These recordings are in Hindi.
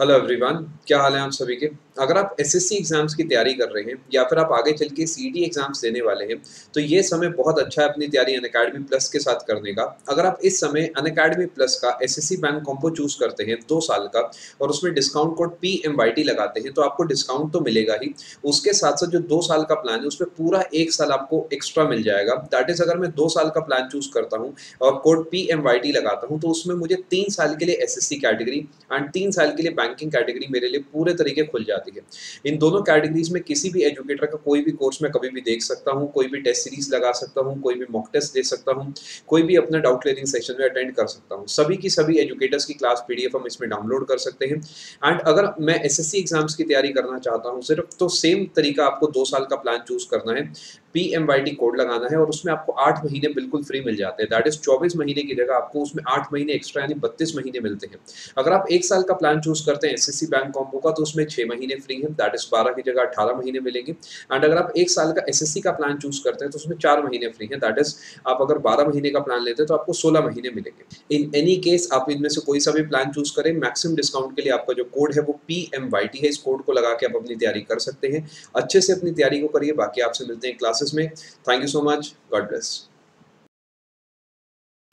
हेलो एवरीवन क्या हाल है आप सभी के अगर आप एसएससी एग्ज़ाम्स की तैयारी कर रहे हैं या फिर आप आगे चल के सी एग्ज़ाम्स e देने वाले हैं तो ये समय बहुत अच्छा है अपनी तैयारी अन प्लस के साथ करने का अगर आप इस समय अन अकेडमी प्लस का एसएससी बैंक कॉम्पो चूज़ करते हैं दो साल का और उसमें डिस्काउंट कोड पी लगाते हैं तो आपको डिस्काउंट तो मिलेगा ही उसके साथ साथ जो दो साल का प्लान है उसमें पूरा एक साल आपको एक्स्ट्रा मिल जाएगा दैट इज़ अगर मैं दो साल का प्लान चूज़ करता हूँ और कोड पी लगाता हूँ तो उसमें मुझे तीन साल के लिए एस कैटेगरी एंड तीन साल के लिए बैंकिंग कैटेगरी मेरे लिए पूरे तरीके खुल जाती है इन दोनों कैटेगरीज में किसी भी एजुकेटर का कोई भी कोर्स मैं कभी भी देख सकता हूँ कोई भी टेस्ट सीरीज लगा सकता हूँ कोई भी मॉक टेस्ट दे सकता हूँ कोई भी अपना डाउट क्लियरिंग सेशन में अटेंड कर सकता हूँ सभी की सभी एजुकेटर्स की क्लास पी हम इसमें डाउनलोड कर सकते हैं एंड अगर मैं एस एग्जाम्स की तैयारी करना चाहता हूँ सिर्फ तो सेम तरीका आपको दो साल का प्लान चूज करना है P M Y T code लगाना है और उसमें आपको आठ महीने बिल्कुल फ्री मिल जाते हैं दैट इज चौबीस महीने की जगह आपको उसमें आठ महीने एक्स्ट्रा यानी बत्तीस महीने मिलते हैं अगर आप एक साल का प्लान चूज करते हैं एस बैंक कॉम्बो का तो उसमें छह महीने फ्री है दैट इज बारह की जगह अठारह महीने मिलेंगे एंड अगर आप एक साल का एस का प्लान चूज करते हैं तो उसमें चार महीने फ्री है दैट इज आप अगर बारह महीने का प्लान लेते हैं तो आपको सोलह महीने मिलेंगे इन एनी केस आप इनमें से कोई सा भी प्लान चूज करें मैक्सिमम डिस्काउंट के लिए आपका जो कोड है वो पी एम वाई टी है इस कोड को लगा के आप अपनी तैयारी कर सकते हैं अच्छे से अपनी तैयारी को करिए बाकी आपसे मिलते हैं क्लासेस क्लासेस में thank you so much God bless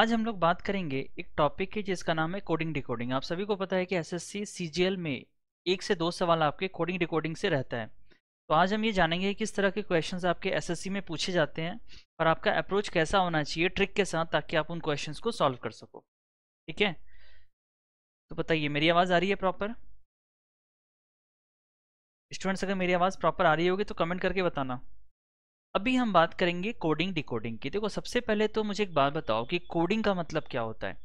आज हम लोग बात करेंगे एक टॉपिक के जिसका नाम है कोडिंग डिकोडिंग आप सभी को पता है कि एसएससी सीजीएल में एक से दो सवाल आपके कोडिंग डिकोडिंग से रहता है तो आज हम ये जानेंगे किस तरह के क्वेश्चंस आपके एसएससी में पूछे जाते हैं और आपका अप्रोच कैसा होना चाहिए ट्रिक के साथ ताकि आप उन क्वेश्चंस को सॉल्व कर सको ठीक है तो बताइए मेरी आवाज़ आ रही है प्रॉपर स्टूडेंट्स अगर मेरी आवाज़ प्रॉपर आ रही होगी तो कमेंट करके बताना अभी हम बात करेंगे कोडिंग डिकोडिंग की देखो सबसे पहले तो मुझे एक बात बताओ कि कोडिंग का मतलब क्या होता है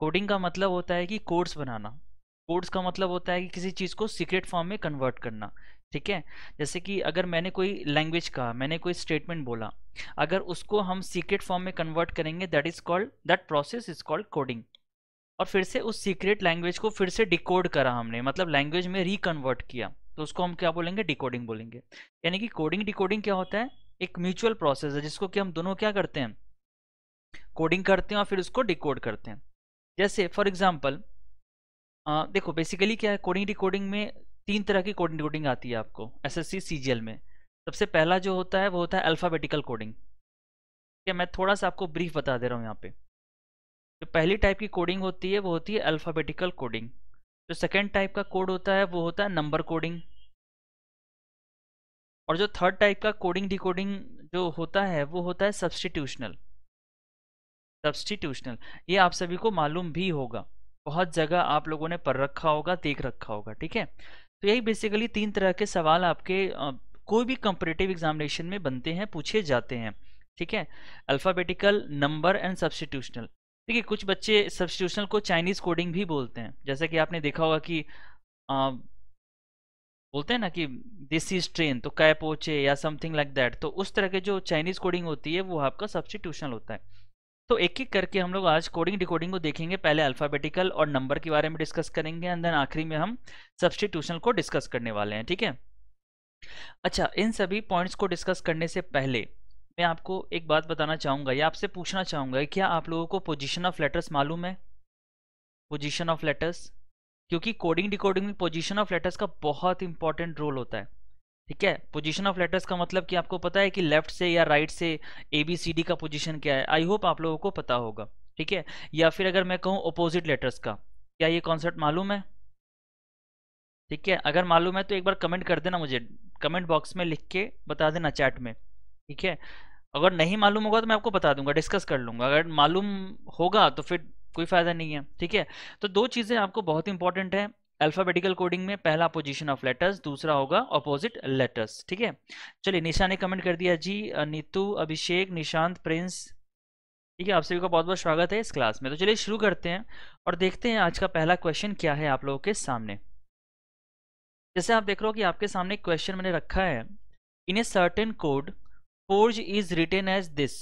कोडिंग का मतलब होता है कि कोड्स बनाना कोड्स का मतलब होता है कि किसी चीज़ को सीक्रेट फॉर्म में कन्वर्ट करना ठीक है जैसे कि अगर मैंने कोई लैंग्वेज कहा मैंने कोई स्टेटमेंट बोला अगर उसको हम सीक्रेट फॉर्म में कन्वर्ट करेंगे that is called that process is called coding और फिर से उस सीक्रेट लैंग्वेज को फिर से डिकोड करा हमने मतलब लैंग्वेज में रिकन्वर्ट किया तो उसको हम क्या बोलेंगे डिकोडिंग बोलेंगे यानी कि कोडिंग डिकोडिंग क्या होता है एक म्यूचुअल प्रोसेस है जिसको कि हम दोनों क्या करते हैं कोडिंग करते हैं और फिर उसको डिकोड करते हैं जैसे फॉर एग्जाम्पल देखो बेसिकली क्या है कोडिंग डिकोडिंग में तीन तरह की कोडिंग डिकोडिंग आती है आपको एस एस सी में सबसे पहला जो होता है वो होता है अल्फ़ाबेटिकल कोडिंग ठीक है मैं थोड़ा सा आपको ब्रीफ बता दे रहा हूँ यहाँ पे जो पहली टाइप की कोडिंग होती है वो होती है अल्फ़ाबेटिकल कोडिंग जो सेकेंड टाइप का कोड होता है वो होता है नंबर कोडिंग और जो थर्ड टाइप का कोडिंग डिकोडिंग जो होता है वो होता है सब्सटीट्यूशनल सब्सटीट्यूशनल ये आप सभी को मालूम भी होगा बहुत जगह आप लोगों ने पढ़ रखा होगा देख रखा होगा ठीक है तो यही बेसिकली तीन तरह के सवाल आपके कोई भी कंपटेटिव एग्जामिनेशन में बनते हैं पूछे जाते हैं ठीक है अल्फ़ाबेटिकल नंबर एंड सब्सटीट्यूशनल ठीक है कुछ बच्चे सब्सटीट्यूशनल को चाइनीज़ कोडिंग भी बोलते हैं जैसा कि आपने देखा होगा कि बोलते हैं ना कि दिस इज ट्रेन तो कै पोचे या समथिंग लाइक दैट तो उस तरह के जो चाइनीज कोडिंग होती है वो आपका सब्सटीट्यूशनल होता है तो एक एक करके हम लोग आज कोडिंग डिकोडिंग को देखेंगे पहले अल्फाबेटिकल और नंबर के बारे में डिस्कस करेंगे एंड देन आखिरी में हम सब्सटीट्यूशनल को डिस्कस करने वाले हैं ठीक है अच्छा इन सभी पॉइंट्स को डिस्कस करने से पहले मैं आपको एक बात बताना चाहूंगा या आपसे पूछना चाहूंगा क्या आप लोगों को पोजिशन ऑफ लेटर्स मालूम है पोजिशन ऑफ लेटर्स क्योंकि कोडिंग डिकोडिंग में पोजीशन ऑफ लेटर्स का बहुत इंपॉर्टेंट रोल होता है ठीक है पोजीशन ऑफ लेटर्स का मतलब कि आपको पता है कि लेफ्ट से या राइट right से ए बी सी डी का पोजीशन क्या है आई होप आप लोगों को पता होगा ठीक है या फिर अगर मैं कहूँ अपोजिट लेटर्स का क्या ये कॉन्सेप्ट मालूम है ठीक है अगर मालूम है तो एक बार कमेंट कर देना मुझे कमेंट बॉक्स में लिख के बता देना चैट में ठीक है अगर नहीं मालूम होगा तो मैं आपको बता दूंगा डिस्कस कर लूंगा अगर मालूम होगा तो फिर कोई फायदा नहीं है ठीक है तो दो चीजें आपको बहुत इंपॉर्टेंट है अल्फाबेटिकल कोडिंग में पहला पोजीशन ऑफ लेटर्स दूसरा होगा अपोजिट लेटर्स ठीक है चलिए निशा ने कमेंट कर दिया जी नीतू अभिषेक निशांत प्रिंस ठीक है आप सभी का बहुत बहुत स्वागत है इस क्लास में तो चलिए शुरू करते हैं और देखते हैं आज का पहला क्वेश्चन क्या है आप लोगों के सामने जैसे आप देख रहे हो कि आपके सामने क्वेश्चन मैंने रखा है in a certain code forge is written as this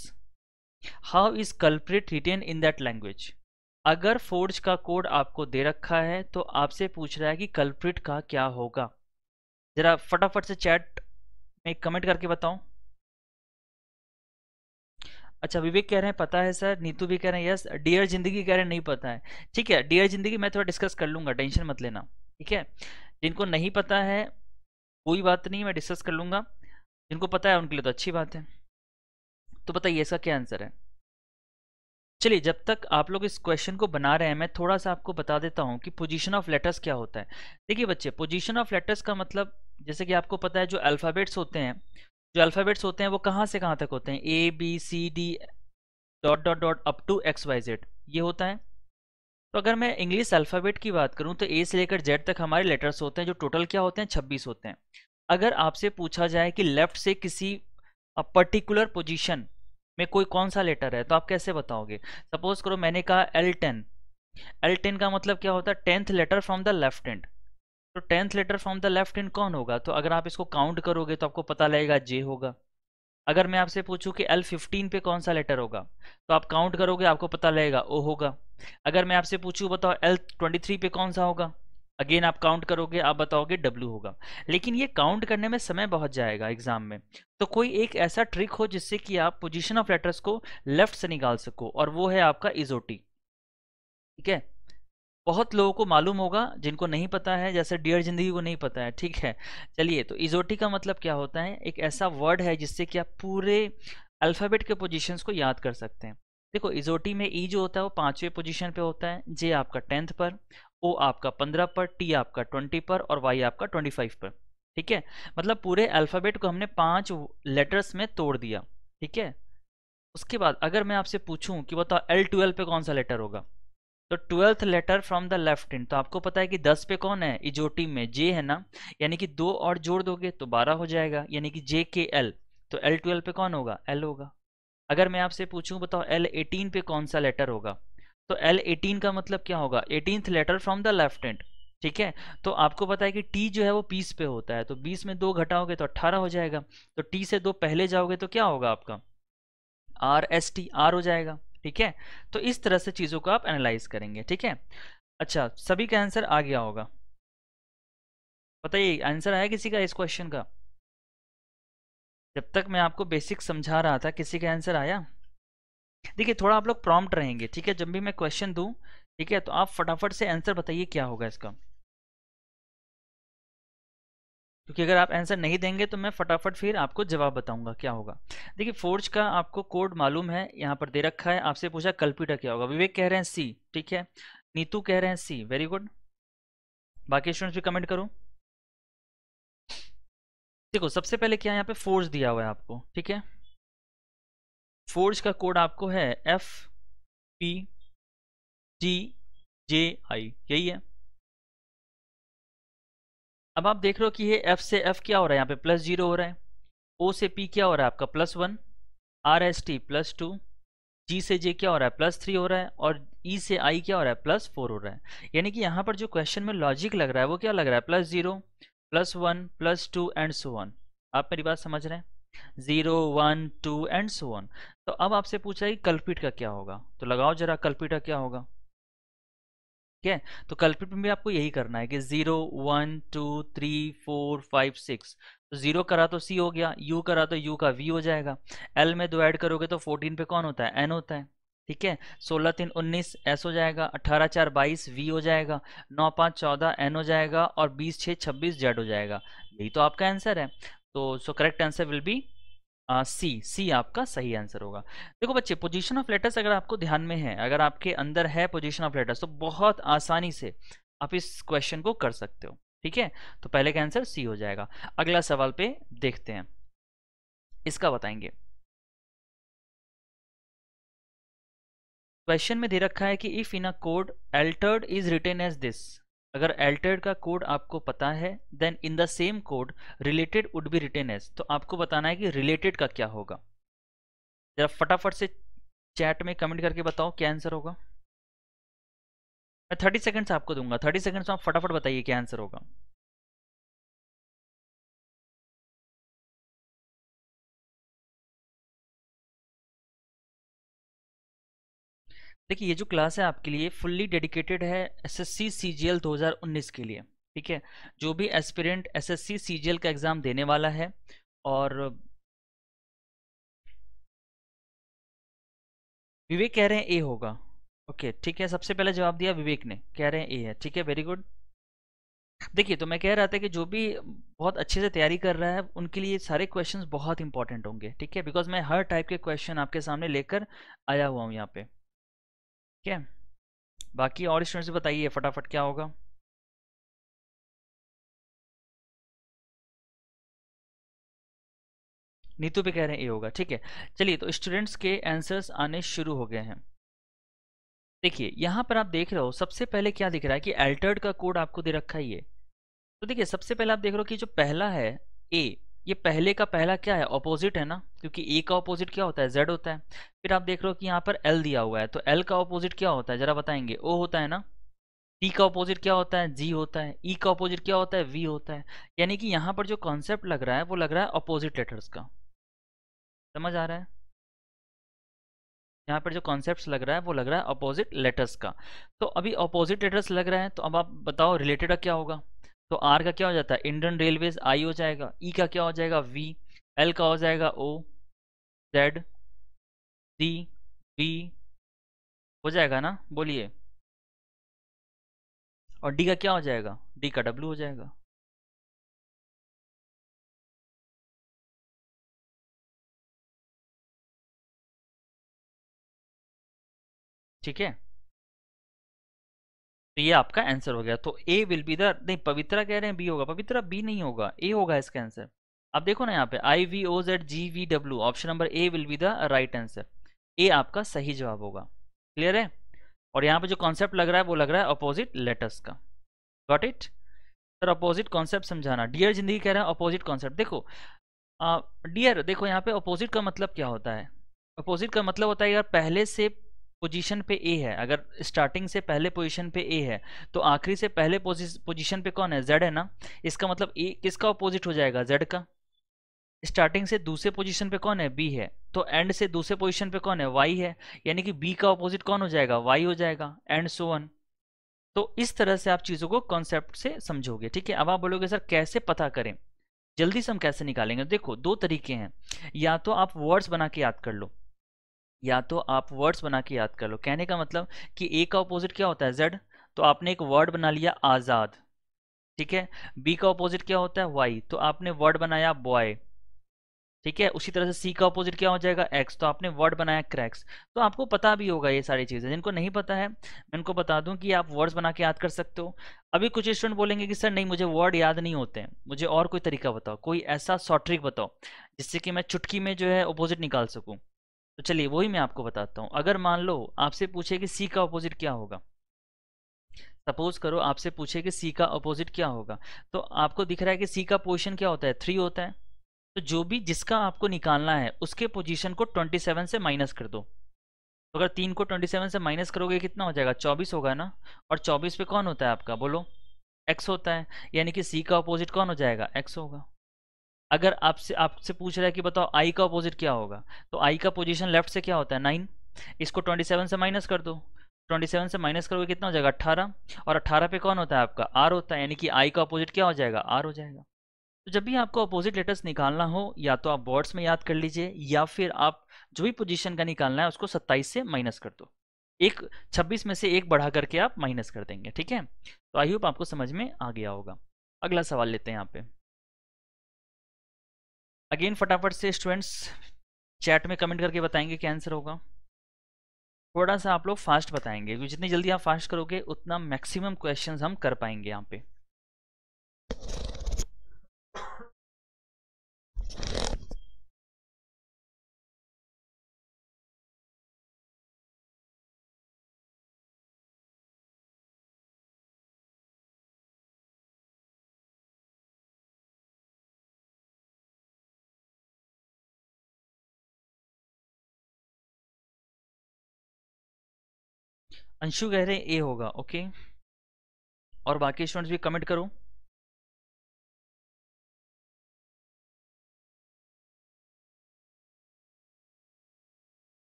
how is culprit written in that language अगर फोर्ज का कोड आपको दे रखा है तो आपसे पूछ रहा है कि कल्प्रिट का क्या होगा ज़रा फटाफट से चैट में कमेंट करके बताओ अच्छा विवेक कह रहे हैं पता है सर नीतू भी कह रहे हैं यस डियर जिंदगी कह रहे हैं नहीं पता है ठीक है डियर जिंदगी मैं थोड़ा डिस्कस कर लूंगा टेंशन मत लेना ठीक है जिनको नहीं पता है कोई बात नहीं मैं डिस्कस कर लूंगा जिनको पता है उनके लिए तो अच्छी बात है तो बताइए इसका क्या आंसर है चलिए जब तक आप लोग इस क्वेश्चन को बना रहे हैं मैं थोड़ा सा आपको बता देता हूँ कि पोजीशन ऑफ लेटर्स क्या होता है देखिए बच्चे पोजीशन ऑफ लेटर्स का मतलब जैसे कि आपको पता है जो अल्फ़ाबेट्स होते हैं जो अल्फ़ाबेट्स होते हैं वो कहाँ से कहाँ तक होते हैं A B C D dot dot dot up to X Y Z ये होता है तो अगर मैं इंग्लिश अल्फ़ाबेट की बात करूँ तो ए से लेकर जेड तक हमारे लेटर्स होते हैं जो टोटल क्या होते हैं छब्बीस होते हैं अगर आपसे पूछा जाए कि लेफ़्ट से किसी पर्टिकुलर पोजिशन में कोई कौन सा लेटर है तो आप कैसे बताओगे सपोज करो मैंने कहा एल टेन एल टेन का मतलब क्या होता है tenth letter from the left end तो tenth letter from the left end कौन होगा तो अगर आप इसको काउंट करोगे तो आपको पता लगेगा जे होगा अगर मैं आपसे पूछूं कि एल फिफ्टीन पे कौन सा लेटर होगा तो आप काउंट करोगे आपको पता लगेगा ओ होगा अगर मैं आपसे पूछूं बताओ एल ट्वेंटी थ्री पे कौन सा होगा अगेन आप काउंट करोगे आप बताओगे डब्ल्यू होगा लेकिन ये काउंट करने में समय बहुत जाएगा एग्जाम में तो कोई एक ऐसा ट्रिक हो जिससे कि आप पोजिशन ऑफ लेटर्स को लेफ्ट से निकाल सको और वो है आपका इजोटी ठीक है बहुत लोगों को मालूम होगा जिनको नहीं पता है जैसे डियर जिंदगी को नहीं पता है ठीक है चलिए तो इजोटी का मतलब क्या होता है एक ऐसा वर्ड है जिससे कि आप पूरे अल्फ़ाबेट के पोजिशन को याद कर सकते हैं देखो इजोटी में ई e जो होता है वो पांचवें पोजीशन पे होता है जे आपका टेंथ पर ओ आपका पंद्रह पर टी आपका ट्वेंटी पर और वाई आपका ट्वेंटी फाइव पर ठीक है मतलब पूरे अल्फ़ाबेट को हमने पांच लेटर्स में तोड़ दिया ठीक है उसके बाद अगर मैं आपसे पूछूं कि बताओ एल ट्वेल्व पे कौन सा लेटर होगा तो twelfth letter from the left in तो आपको पता है कि दस पे कौन है इजोटी में जे है ना यानी कि दो और जोड़ दोगे तो बारह हो जाएगा यानी कि जे के एल तो एल ट्वेल्व पे कौन होगा एल होगा अगर मैं आपसे पूछूं बताओ एल एटीन पे कौन सा लेटर होगा तो एल एटीन का मतलब क्या होगा eighteenth letter from the left end ठीक है तो आपको पता है कि टी जो है वो बीस पे होता है तो बीस में दो घटाओगे तो अट्ठारह हो जाएगा तो टी से दो पहले जाओगे तो क्या होगा आपका आर एस टी आर हो जाएगा ठीक है तो इस तरह से चीज़ों को आप एनालाइज करेंगे ठीक है अच्छा सभी का आंसर आ गया होगा बताइए आंसर आया किसी का इस क्वेश्चन का जब तक मैं आपको बेसिक समझा रहा था किसी का आंसर आया देखिए थोड़ा आप लोग प्रॉम्प्ट रहेंगे ठीक है जब भी मैं क्वेश्चन दू ठीक है तो आप फटाफट से आंसर बताइए क्या होगा इसका क्योंकि अगर आप आंसर नहीं देंगे तो मैं फटाफट फिर आपको जवाब बताऊंगा क्या होगा देखिए फोर्ज का आपको कोड मालूम है यहाँ पर दे रखा है आपसे पूछा कल्पिटा क्या होगा विवेक कह रहे हैं सी ठीक है नीतू कह रहे हैं सी वेरी गुड बाकी स्टूडेंट्स भी कमेंट करो देखो सबसे पहले क्या यहाँ पे फोर्स दिया हुआ है आपको ठीक है फोर्ज का कोड आपको है एफ पी जी जे आई यही है अब आप देख रहे हो कि ये एफ से एफ क्या हो रहा है यहाँ पे प्लस जीरो हो रहा है ओ से पी क्या हो रहा है आपका plus one R S T plus two G से जे क्या हो रहा है प्लस थ्री हो रहा है और ई e से आई क्या हो रहा है प्लस फोर हो रहा है यानी कि यहाँ पर जो क्वेश्चन में लॉजिक लग रहा है वो क्या लग रहा है plus zero plus one plus two and so on आप मेरी बात समझ रहे हैं zero one two and so on तो अब आपसे पूछा है कल्पिट का क्या होगा तो लगाओ जरा कल्पिट का क्या होगा ठीक है तो कल्पिट में भी आपको यही करना है कि zero one two three four five six तो जीरो करा तो सी हो गया यू करा तो यू का वी हो जाएगा एल में दो ऐड करोगे तो फोर्टीन पे कौन होता है एन होता है ठीक है सोलह तीन उन्नीस एस हो जाएगा अठारह चार बाईस वी हो जाएगा नौ पाँच चौदह एन हो जाएगा और बीस छः छब्बीस जेड हो जाएगा यही तो आपका आंसर है तो so correct answer will be C C आपका सही आंसर होगा देखो बच्चे पोजीशन ऑफ लेटर्स अगर आपको ध्यान में है अगर आपके अंदर है पोजीशन ऑफ लेटर्स तो बहुत आसानी से आप इस क्वेश्चन को कर सकते हो ठीक है तो पहले का आंसर सी हो जाएगा अगला सवाल पे देखते हैं इसका बताएंगे क्वेश्चन में दे रखा है कि if in a code altered is written as this अगर एल्टेड का कोड आपको पता है then in the same code related would be written as तो आपको बताना है कि रिलेटेड का क्या होगा जरा फटाफट से चैट में कमेंट करके बताओ क्या आंसर होगा मैं थर्टी सेकेंड्स आपको दूंगा थर्टी सेकेंड्स में आप फटाफट बताइए क्या आंसर होगा देखिए ये जो क्लास है आपके लिए फुल्ली डेडिकेटेड है एसएससी सीजीएल 2019 के लिए ठीक है जो भी एस्पिरेंट एसएससी सीजीएल का एग्ज़ाम देने वाला है और विवेक कह रहे हैं ए होगा ओके ठीक है सबसे पहले जवाब दिया विवेक ने कह रहे हैं ए है ठीक है वेरी गुड देखिए तो मैं कह रहा था कि जो भी बहुत अच्छे से तैयारी कर रहा है उनके लिए सारे क्वेश्चंस बहुत इंपॉर्टेंट होंगे ठीक है बिकॉज मैं हर टाइप के क्वेश्चन आपके सामने लेकर आया हुआ हूँ यहाँ पे ठीक है बाकी और स्टूडेंट्स बताइए फटाफट क्या होगा नीतू पे कह रहे हैं ये होगा ठीक है चलिए तो स्टूडेंट्स के आंसर्स आने शुरू हो गए हैं देखिए यहां पर आप देख रहे हो सबसे पहले क्या दिख रहा है कि एल्टर्ड का कोड आपको दे रखा है ये तो देखिए सबसे पहले आप देख रहे हो कि जो पहला है ए ये पहले का पहला क्या है ऑपोजिट है ना क्योंकि ए का ऑपोजिट क्या होता है जेड होता है फिर आप देख रहे हो कि यहाँ पर एल दिया हुआ है तो एल का ऑपोजिट क्या होता है जरा बताएंगे ओ होता है ना टी का ऑपोजिट क्या होता है जी होता है ई e का ऑपोजिट क्या होता है वी होता है यानी कि यहाँ पर जो कॉन्सेप्ट लग रहा है वो लग रहा है ऑपोजिट लेटर्स का समझ आ रहा है यहाँ पर जो कॉन्सेप्ट लग रहा है वो लग रहा है अपोजिट लेटर्स का तो अभी अपोजिट लेटर्स लग रहा है तो अब आप बताओ रिलेटेड का क्या होगा तो आर का क्या हो जाता है इंडियन रेलवेज आई हो जाएगा ई e का क्या हो जाएगा वी एल का हो जाएगा ओ जेड सी बी हो जाएगा ना बोलिए और डी का क्या हो जाएगा डी का डब्ल्यू हो जाएगा ठीक है तो ये आपका आंसर हो गया तो ए विल बी द नहीं पवित्रा कह रहे हैं बी होगा पवित्रा बी नहीं होगा ए होगा इसका आंसर अब देखो ना यहाँ पे I V O Z G V W option number A will be the right answer A आपका सही जवाब होगा क्लियर है और यहाँ पे जो कॉन्सेप्ट लग रहा है वो लग रहा है अपोजिट लेटर्स का got it sir opposite concept समझाना डियर जिंदगी कह रहे हैं अपोजिट कॉन्सेप्ट देखो डियर देखो यहाँ पे अपोजिट का मतलब क्या होता है अपोजिट का मतलब होता है यार पहले से पोजीशन पे ए है अगर स्टार्टिंग से पहले पोजीशन पे ए है तो आखिरी से पहले पोजीशन पे कौन है जेड है ना इसका मतलब ए किसका अपोजिट हो जाएगा जेड का स्टार्टिंग से दूसरे पोजीशन पे कौन है बी है तो एंड से दूसरे पोजीशन पे कौन है वाई है यानी कि बी का अपोजिट कौन हो जाएगा वाई हो जाएगा एंड सो वन तो इस तरह से आप चीज़ों को कॉन्सेप्ट से समझोगे ठीक है अब आप बोलोगे सर कैसे पता करें जल्दी से हम कैसे निकालेंगे देखो दो तरीके हैं या तो आप वर्ड्स बना के याद कर लो या तो आप वर्ड्स बना के याद कर लो कहने का मतलब कि ए का अपोजिट क्या होता है जेड तो आपने एक वर्ड बना लिया आज़ाद ठीक है बी का अपोजिट क्या होता है वाई तो आपने वर्ड बनाया बॉय ठीक है उसी तरह से सी का अपोजिट क्या हो जाएगा एक्स तो आपने वर्ड बनाया क्रैक्स तो आपको पता भी होगा ये सारी चीज़ें जिनको नहीं पता है मैं उनको बता दूं कि आप वर्ड्स बना के याद कर सकते हो अभी कुछ स्टूडेंट बोलेंगे कि सर नहीं मुझे वर्ड याद नहीं होते हैं मुझे और कोई तरीका बताओ कोई ऐसा शॉर्ट ट्रिक बताओ जिससे कि मैं चुटकी में जो है अपोजिट निकाल सकूँ तो चलिए वही मैं आपको बताता हूँ अगर मान लो आपसे पूछे कि सी का अपोजिट क्या होगा सपोज करो आपसे पूछे कि सी का अपोजिट क्या होगा तो आपको दिख रहा है कि सी का पोजिशन क्या होता है थ्री होता है तो जो भी जिसका आपको निकालना है उसके पोजीशन को 27 से माइनस कर दो तो अगर तीन को 27 से माइनस करोगे कितना हो जाएगा 24 होगा ना और 24 पे कौन होता है आपका बोलो x होता है यानी कि c का अपोजिट कौन हो जाएगा x होगा अगर आपसे आपसे पूछ रहा है कि बताओ आई का अपोजिट क्या होगा तो आई का पोजिशन लेफ्ट से क्या होता है नाइन इसको ट्वेंटी सेवन से माइनस कर दो ट्वेंटी सेवन से माइनस करोगे कितना हो जाएगा अट्ठारह और अट्ठारह पे कौन होता है आपका आर होता है यानी कि आई का अपोजिट क्या हो जाएगा आर हो जाएगा तो जब भी आपको अपोजिट लेटर्स निकालना हो या तो आप वर्ड्स में याद कर लीजिए या फिर आप जो भी पोजीशन का निकालना है उसको सत्ताईस से माइनस कर दो एक छब्बीस में से एक बढ़ा करके आप माइनस कर देंगे ठीक है तो आई होप आपको समझ में आ गया होगा अगला सवाल लेते हैं यहाँ पे अगेन फटाफट से स्टूडेंट्स चैट में कमेंट करके बताएंगे क्या आंसर होगा थोड़ा सा आप लोग फास्ट बताएंगे क्योंकि जितनी जल्दी आप फास्ट करोगे उतना मैक्सिमम क्वेश्चंस हम कर पाएंगे यहाँ पे अंशु कह रहे ए होगा ओके और बाकी स्टूडेंट्स भी कमेंट करो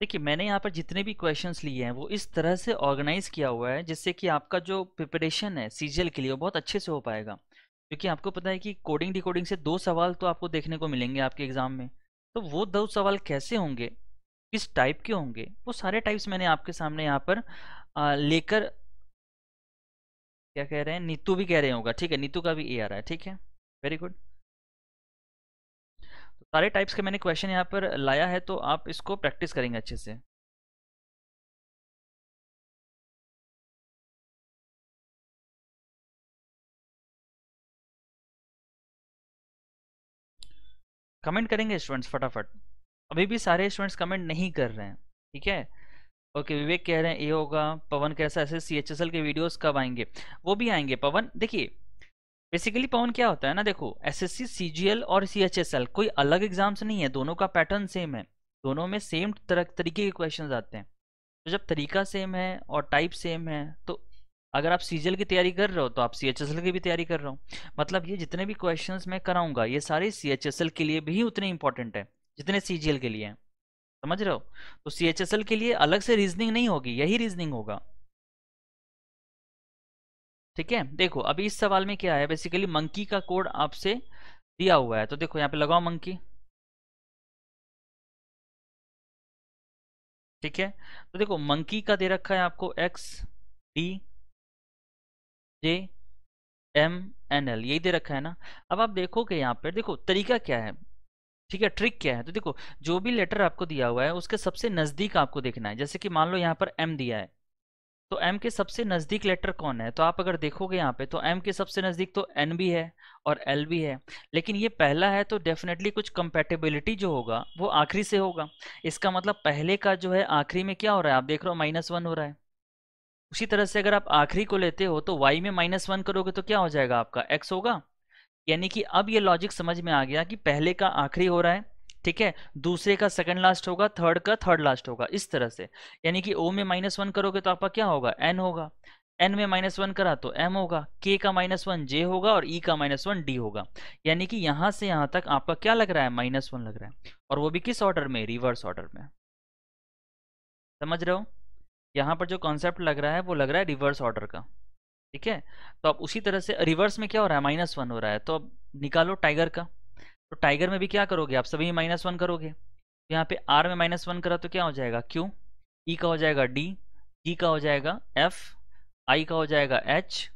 देखिए मैंने यहाँ पर जितने भी क्वेश्चंस लिए हैं वो इस तरह से ऑर्गेनाइज किया हुआ है जिससे कि आपका जो प्रिपरेशन है सीजीएल के लिए वो बहुत अच्छे से हो पाएगा क्योंकि आपको पता है कि कोडिंग डिकोडिंग से दो सवाल तो आपको देखने को मिलेंगे आपके एग्जाम में तो वो दो सवाल कैसे होंगे किस टाइप के होंगे वो सारे टाइप्स मैंने आपके सामने यहाँ पर लेकर क्या कह रहे हैं नीतू भी कह रहे होगा ठीक है नीतू का भी ए आ रहा है ठीक है वेरी गुड सारे टाइप्स के मैंने क्वेश्चन यहाँ पर लाया है तो आप इसको प्रैक्टिस करेंगे अच्छे से कमेंट करेंगे स्टूडेंट्स फटाफट अभी भी सारे स्टूडेंट्स कमेंट नहीं कर रहे हैं ठीक है ओके विवेक कह रहे हैं ए होगा पवन कह रहा है सी एच एस एल के वीडियोस कब आएंगे वो भी आएंगे पवन देखिए बेसिकली पवन क्या होता है ना देखो S S C C G L और सी एच एस एल कोई अलग एग्जाम्स नहीं है दोनों का पैटर्न सेम है दोनों में सेम तरह तरीके के क्वेश्चन आते हैं तो जब तरीका सेम है और टाइप सेम है तो अगर आप सी की तैयारी कर रहे हो तो आप सी की भी तैयारी कर रहे हो मतलब ये जितने भी क्वेश्चन मैं कराऊंगा ये सारे सी के लिए भी उतने इंपॉर्टेंट है जितने सी के लिए हैं समझ रहे हो तो सी के लिए अलग से रीजनिंग नहीं होगी यही रीजनिंग होगा ठीक है देखो अभी इस सवाल में क्या है बेसिकली मंकी का कोड आपसे दिया हुआ है तो देखो यहाँ पे लगाओ मंकी ठीक है तो देखो मंकी का दे रखा है आपको X D J M N L यही दे रखा है ना अब आप देखोगे यहाँ पर देखो तरीका क्या है ठीक है ट्रिक क्या है तो देखो जो भी लेटर आपको दिया हुआ है उसके सबसे नज़दीक आपको देखना है जैसे कि मान लो यहाँ पर एम दिया है तो एम के सबसे नज़दीक लेटर कौन है तो आप अगर देखोगे यहाँ पे तो एम के सबसे नज़दीक तो एन भी है और एल भी है लेकिन ये पहला है तो डेफिनेटली कुछ कंपेटेबिलिटी जो होगा वो आखिरी से होगा इसका मतलब पहले का जो है आखिरी में क्या हो रहा है आप देख रहे हो माइनस वन हो रहा है उसी तरह से अगर आप आखिरी को लेते हो तो वाई में माइनस वन करोगे तो क्या हो जाएगा आपका एक्स होगा यानी कि अब ये लॉजिक समझ में आ गया कि पहले का आखिरी हो रहा है ठीक है दूसरे का सेकंड लास्ट होगा थर्ड का थर्ड लास्ट होगा इस तरह से यानी कि ओ में माइनस वन करोगे तो आपका क्या होगा एन होगा एन में माइनस वन करा तो एम होगा के का माइनस वन जे होगा और ई e का माइनस वन डी होगा यानी कि यहाँ से यहाँ तक आपका क्या लग रहा है माइनस वन लग रहा है और वो भी किस ऑर्डर में रिवर्स ऑर्डर में समझ रहे हो यहाँ पर जो कॉन्सेप्ट लग रहा है वो लग रहा है रिवर्स ऑर्डर का ठीक है तो अब उसी तरह से रिवर्स में क्या हो रहा है माइनस वन हो रहा है तो अब निकालो टाइगर का तो टाइगर में भी क्या करोगे आप सभी माइनस वन करोगे तो यहाँ पे आर में माइनस वन करा तो क्या हो जाएगा क्यू ई e का हो जाएगा डी जी का हो जाएगा एफ आई का हो जाएगा एच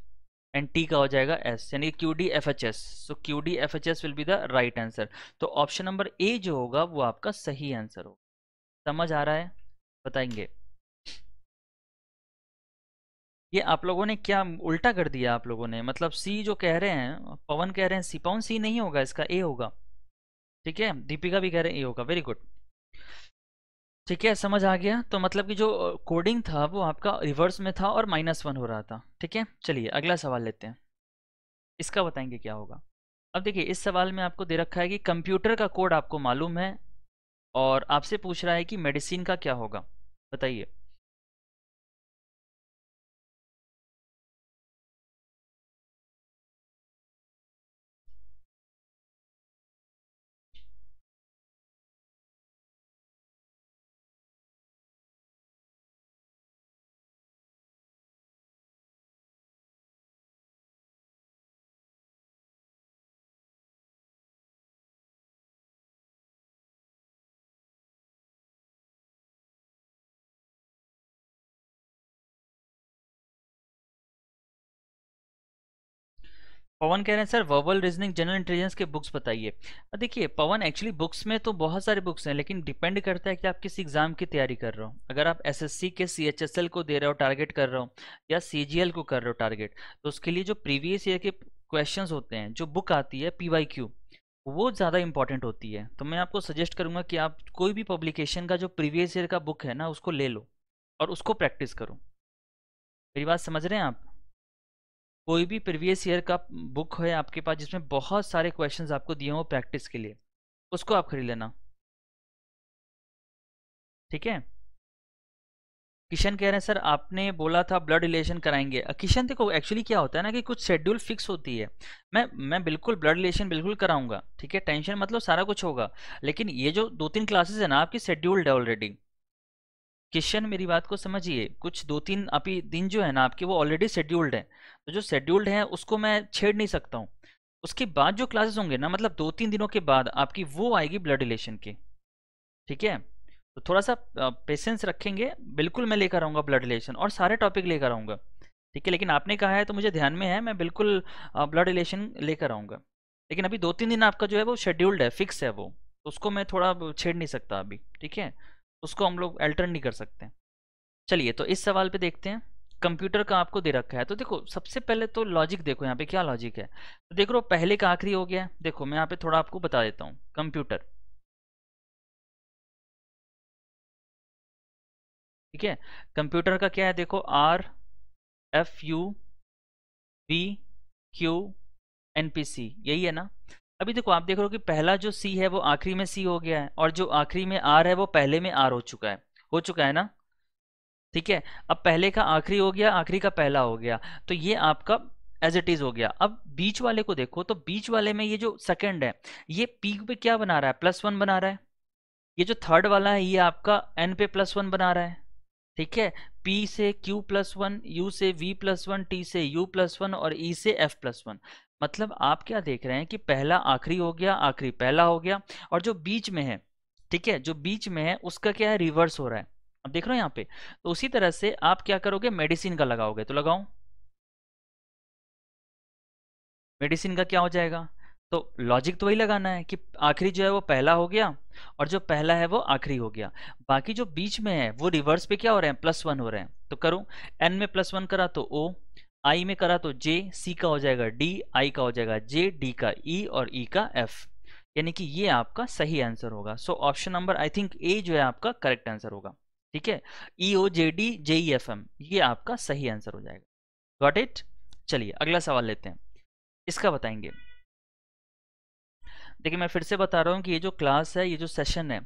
एंड टी का हो जाएगा एस यानी Q D F H S so Q D F H S will be the right answer तो ऑप्शन नंबर ए जो होगा वो आपका सही आंसर होगा समझ आ रहा है बताएंगे ये आप लोगों ने क्या उल्टा कर दिया आप लोगों ने मतलब सी जो कह रहे हैं पवन कह रहे हैं सी पवन सी नहीं होगा इसका ए होगा ठीक है दीपिका भी कह रहे हैं ए होगा वेरी गुड ठीक है समझ आ गया तो मतलब कि जो कोडिंग था वो आपका रिवर्स में था और माइनस वन हो रहा था ठीक है चलिए अगला सवाल लेते हैं इसका बताएंगे क्या होगा अब देखिए इस सवाल में आपको दे रखा है कि कंप्यूटर का कोड आपको मालूम है और आपसे पूछ रहा है कि मेडिसिन का क्या होगा बताइए पवन कह रहे हैं sir verbal reasoning general intelligence के बुक्स बताइए देखिए पवन एक्चुअली बुक्स में तो बहुत सारे बुक्स हैं लेकिन डिपेंड करता है कि आप किस एग्जाम की तैयारी कर रहे हो अगर आप एसएससी के सीएचएसएल को दे रहे हो टारगेट कर रहे हो या सीजीएल को कर रहे हो टारगेट तो उसके लिए जो प्रीवियस ईयर के क्वेश्चन होते हैं जो बुक आती है पी वो ज़्यादा इंपॉर्टेंट होती है तो मैं आपको सजेस्ट करूँगा कि आप कोई भी पब्लिकेशन का जो प्रीवियस ईयर का बुक है ना उसको ले लो और उसको प्रैक्टिस करो मेरी बात समझ रहे हैं आप कोई भी प्रीवियस ईयर का बुक है आपके पास जिसमें बहुत सारे क्वेश्चन आपको दिए हों प्रैक्टिस के लिए उसको आप खरीद लेना ठीक है किशन कह रहे हैं सर आपने बोला था ब्लड रिलेशन कराएंगे किशन देखो एक्चुअली क्या होता है ना कि कुछ शेड्यूल फिक्स होती है मैं मैं बिल्कुल ब्लड रिलेशन बिल्कुल कराऊंगा ठीक है टेंशन मतलब सारा कुछ होगा लेकिन ये जो दो तीन क्लासेस है ना आपकी शेड्यूल्ड है ऑलरेडी किशन मेरी बात को समझिए कुछ दो तीन अभी दिन जो है ना आपके वो ऑलरेडी शेड्यूल्ड है तो जो शेड्यूल्ड है उसको मैं छेड़ नहीं सकता हूँ उसके बाद जो क्लासेस होंगे ना मतलब दो तीन दिनों के बाद आपकी वो आएगी ब्लड रिलेशन की ठीक है तो थोड़ा सा पेशेंस रखेंगे बिल्कुल मैं लेकर आऊँगा ब्लड रिलेशन और सारे टॉपिक लेकर आऊँगा ठीक है लेकिन आपने कहा है तो मुझे ध्यान में है मैं बिल्कुल ब्लड रिलेशन लेकर आऊँगा लेकिन अभी दो तीन दिन आपका जो है वो शेड्यूल्ड है फिक्स है वो उसको मैं थोड़ा छेड़ नहीं सकता अभी ठीक है उसको हम लोग अल्टर नहीं कर सकते चलिए तो इस सवाल पे देखते हैं कंप्यूटर का आपको दे रखा है तो देखो सबसे पहले तो लॉजिक देखो यहाँ पे क्या लॉजिक है तो देख रो पहले का आखिरी हो गया देखो मैं यहाँ पे थोड़ा आपको बता देता हूँ कंप्यूटर ठीक है कंप्यूटर का क्या है देखो R F U B Q N P C यही है ना अभी देखो आप देख रहे हो कि पहला जो सी है वो आखिरी में सी हो गया है और जो आखिरी में आर है वो पहले में आर हो चुका है हो चुका है ना ठीक है अब पहले का आखिरी हो गया आखिरी का पहला हो गया तो ये आपका एज इट इज हो गया अब बीच वाले को देखो तो बीच वाले में ये जो सेकंड है ये पी पे क्या बना रहा है प्लस वन बना रहा है ये जो थर्ड वाला है ये आपका एन पे प्लस वन बना रहा है ठीक है P से Q प्लस वन यू से V प्लस वन टी से U प्लस वन और E से F प्लस वन मतलब आप क्या देख रहे हैं कि पहला आखिरी हो गया आखिरी पहला हो गया और जो बीच में है ठीक है जो बीच में है उसका क्या है रिवर्स हो रहा है अब देख रहे हो यहाँ पे तो उसी तरह से आप क्या करोगे मेडिसिन का लगाओगे तो लगाओ मेडिसिन का क्या हो जाएगा तो लॉजिक तो वही लगाना है कि आखिरी जो है वो पहला हो गया और जो पहला है वो आखिरी हो गया बाकी जो बीच में है वो रिवर्स पे क्या हो रहे हैं प्लस वन हो रहे हैं तो करो एन में प्लस वन करा तो ओ आई में करा तो जे सी का हो जाएगा डी आई का हो जाएगा जे डी का ई e और ई e का एफ यानी कि ये आपका सही आंसर होगा so option number I think A जो है आपका करेक्ट आंसर होगा ठीक है E O J D J E F M ये आपका सही आंसर हो जाएगा गॉट इट चलिए अगला सवाल लेते हैं इसका बताएंगे देखिए मैं फिर से बता रहा हूँ कि ये जो क्लास है ये जो सेशन है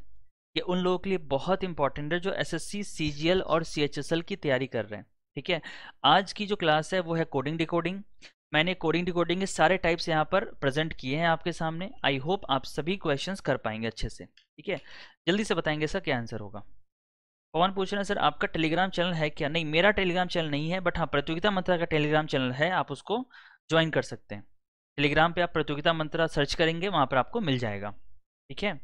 ये उन लोगों के लिए बहुत इंपॉर्टेंट है जो S S C C G L और सी एच एस एल की तैयारी कर रहे हैं ठीक है आज की जो क्लास है वो है कोडिंग डिकोडिंग मैंने कोडिंग डिकोडिंग के सारे टाइप्स यहाँ पर प्रेजेंट किए हैं आपके सामने आई होप आप सभी क्वेश्चंस कर पाएंगे अच्छे से ठीक है जल्दी से बताएंगे सर क्या आंसर होगा पवन पूछ रहे हैं सर आपका टेलीग्राम चैनल है क्या नहीं मेरा टेलीग्राम चैनल नहीं है बट हाँ प्रतियोगिता मंत्रा का टेलीग्राम चैनल है आप उसको ज्वाइन कर सकते हैं टेलीग्राम पर आप प्रतियोगिता मंत्रा सर्च करेंगे वहाँ पर आपको मिल जाएगा ठीक है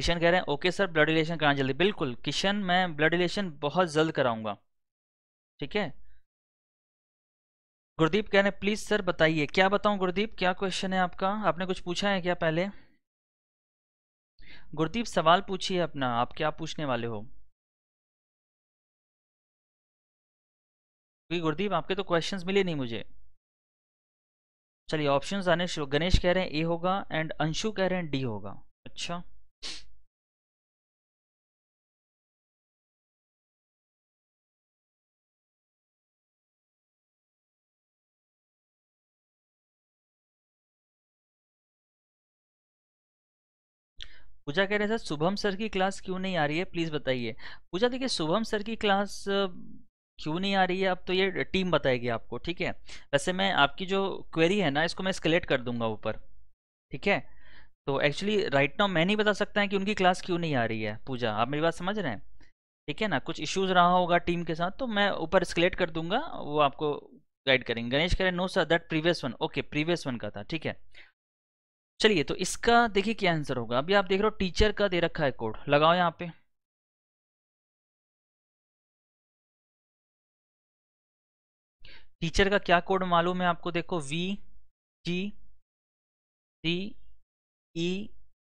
किशन कह रहे हैं ओके सर ब्लड रिलेशन कराना जल्दी बिल्कुल किशन मैं ब्लड रिलेशन बहुत जल्द कराऊंगा ठीक है गुरदीप कह रहे हैं प्लीज़ सर बताइए क्या बताऊं गुरदीप क्या क्वेश्चन है आपका आपने कुछ पूछा है क्या पहले गुरदीप सवाल पूछिए अपना आप क्या पूछने वाले हो क्योंकि गुरदीप आपके तो क्वेश्चन मिले नहीं मुझे चलिए ऑप्शन आने शुरू गणेश कह रहे हैं ए होगा एंड अंशु कह रहे हैं डी होगा अच्छा पूजा कह रहे सर शुभम सर की क्लास क्यों नहीं आ रही है प्लीज़ बताइए पूजा देखिए शुभम सर की क्लास क्यों नहीं आ रही है अब तो ये टीम बताएगी आपको ठीक है वैसे मैं आपकी जो क्वेरी है ना इसको मैं स्केलेट कर दूंगा ऊपर ठीक है तो एक्चुअली राइट नाउ मैं नहीं बता सकता है कि उनकी क्लास क्यों नहीं आ रही है पूजा आप मेरी बात समझ रहे हैं ठीक है ना कुछ इश्यूज रहा होगा टीम के साथ तो मैं ऊपर स्केलेट कर दूंगा वो आपको गाइड करेंगे गणेश कह रहे no sir that previous one okay previous one का था ठीक है चलिए तो इसका देखिए क्या आंसर होगा अभी आप देख रहे हो टीचर का दे रखा है कोड लगाओ यहाँ पे टीचर का क्या कोड मालूम है आपको देखो V G T E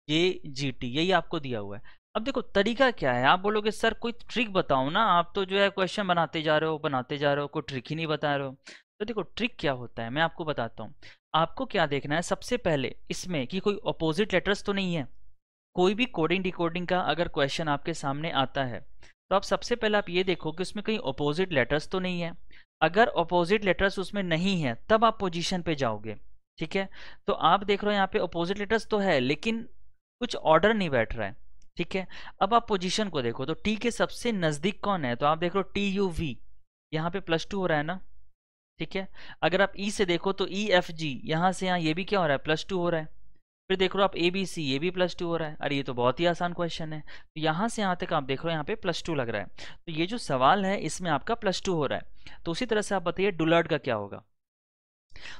J G T यही आपको दिया हुआ है अब देखो तरीका क्या है आप बोलोगे सर कोई ट्रिक बताओ ना आप तो जो है क्वेश्चन बनाते जा रहे हो बनाते जा रहे हो कोई ट्रिक ही नहीं बता रहे हो तो देखो ट्रिक क्या होता है मैं आपको बताता हूँ आपको क्या देखना है सबसे पहले इसमें कि कोई अपोजिट लेटर्स तो नहीं है कोई भी कोडिंग डिकोडिंग का अगर क्वेश्चन आपके सामने आता है तो आप सबसे पहले आप ये देखो कि उसमें कहीं अपोजिट लेटर्स तो नहीं है अगर अपोजिट लेटर्स उसमें नहीं है तब आप पोजिशन पे जाओगे ठीक है तो आप देख रहे हो यहाँ पे अपोजिट लेटर्स तो है लेकिन कुछ ऑर्डर नहीं बैठ रहा है ठीक है अब आप पोजीशन को देखो तो टी के सबसे नज़दीक कौन है तो आप देख रहे हो टी यू वी यहाँ पे प्लस टू हो रहा है ना ठीक है अगर आप ई e से देखो तो ई एफ जी यहाँ से यहाँ ये भी क्या हो रहा है प्लस टू हो रहा है फिर देख लो आप ए बी सी ये भी प्लस टू हो रहा है अरे ये तो बहुत ही आसान क्वेश्चन है तो यहाँ से यहाँ तक आप देख रहे हो यहाँ पे प्लस टू लग रहा है तो ये जो सवाल है इसमें आपका प्लस टू हो रहा है तो उसी तरह से आप बताइए डुलर्ड का क्या होगा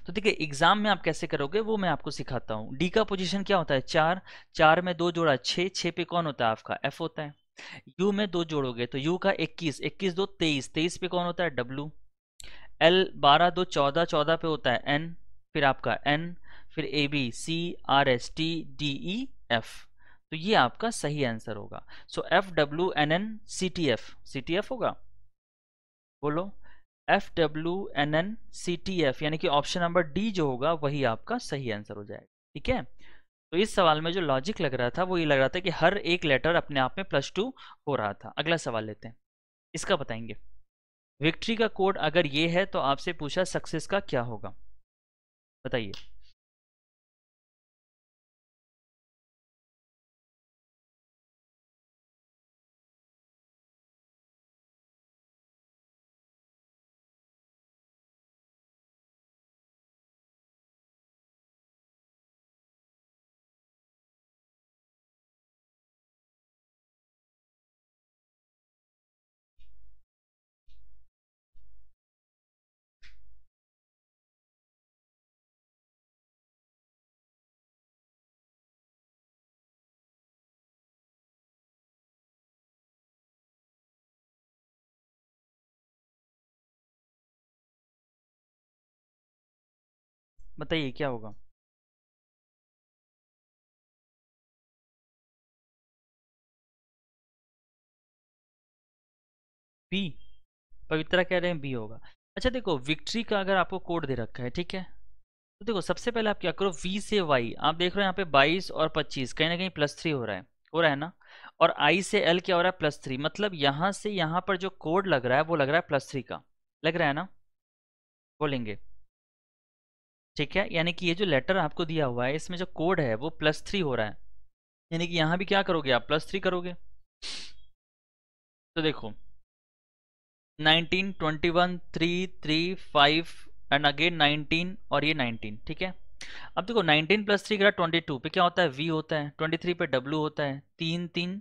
तो देखिए एग्जाम में आप कैसे करोगे वो मैं आपको सिखाता हूँ डी का पोजिशन क्या होता है चार चार में दो जोड़ा छः छः पे कौन होता है आपका एफ होता है यू में दो जोड़ोगे तो यू का इक्कीस इक्कीस दो तेईस तेईस पे कौन होता है डब्लू एल बारह दो चौदह चौदह पे होता है एन फिर आपका एन फिर A B C R S T D E F तो ये आपका सही आंसर होगा so F W N N C T F C T F होगा बोलो F W N N C T F यानी कि ऑप्शन नंबर डी जो होगा वही आपका सही आंसर हो जाएगा ठीक है तो इस सवाल में जो लॉजिक लग रहा था वो ये लग रहा था कि हर एक लेटर अपने आप में प्लस टू हो रहा था अगला सवाल लेते हैं इसका बताएंगे विक्ट्री का कोड अगर ये है तो आपसे पूछा सक्सेस का क्या होगा बताइए बताइए क्या होगा बी पवित्रा कह रहे हैं बी होगा अच्छा देखो विक्ट्री का अगर आपको कोड दे रखा है ठीक है तो देखो सबसे पहले आप क्या करो वी से वाई आप देख रहे हो यहाँ पे बाईस और पच्चीस कहीं ना कहीं प्लस थ्री हो रहा है हो रहा है ना और आई से एल क्या हो रहा है प्लस थ्री मतलब यहाँ से यहाँ पर जो कोड लग रहा है वो लग रहा है प्लस थ्री का लग रहा है ना बोलेंगे ठीक है यानी कि ये जो लेटर आपको दिया हुआ है इसमें जो कोड है वो प्लस थ्री हो रहा है यानी कि यहां भी क्या करोगे आप प्लस थ्री करोगे तो देखो nineteen twenty one three three five and again nineteen और ये नाइनटीन ठीक है अब देखो नाइनटीन प्लस थ्री करा ट्वेंटी टू पे क्या होता है वी होता है ट्वेंटी थ्री पे डब्ल्यू होता है तीन तीन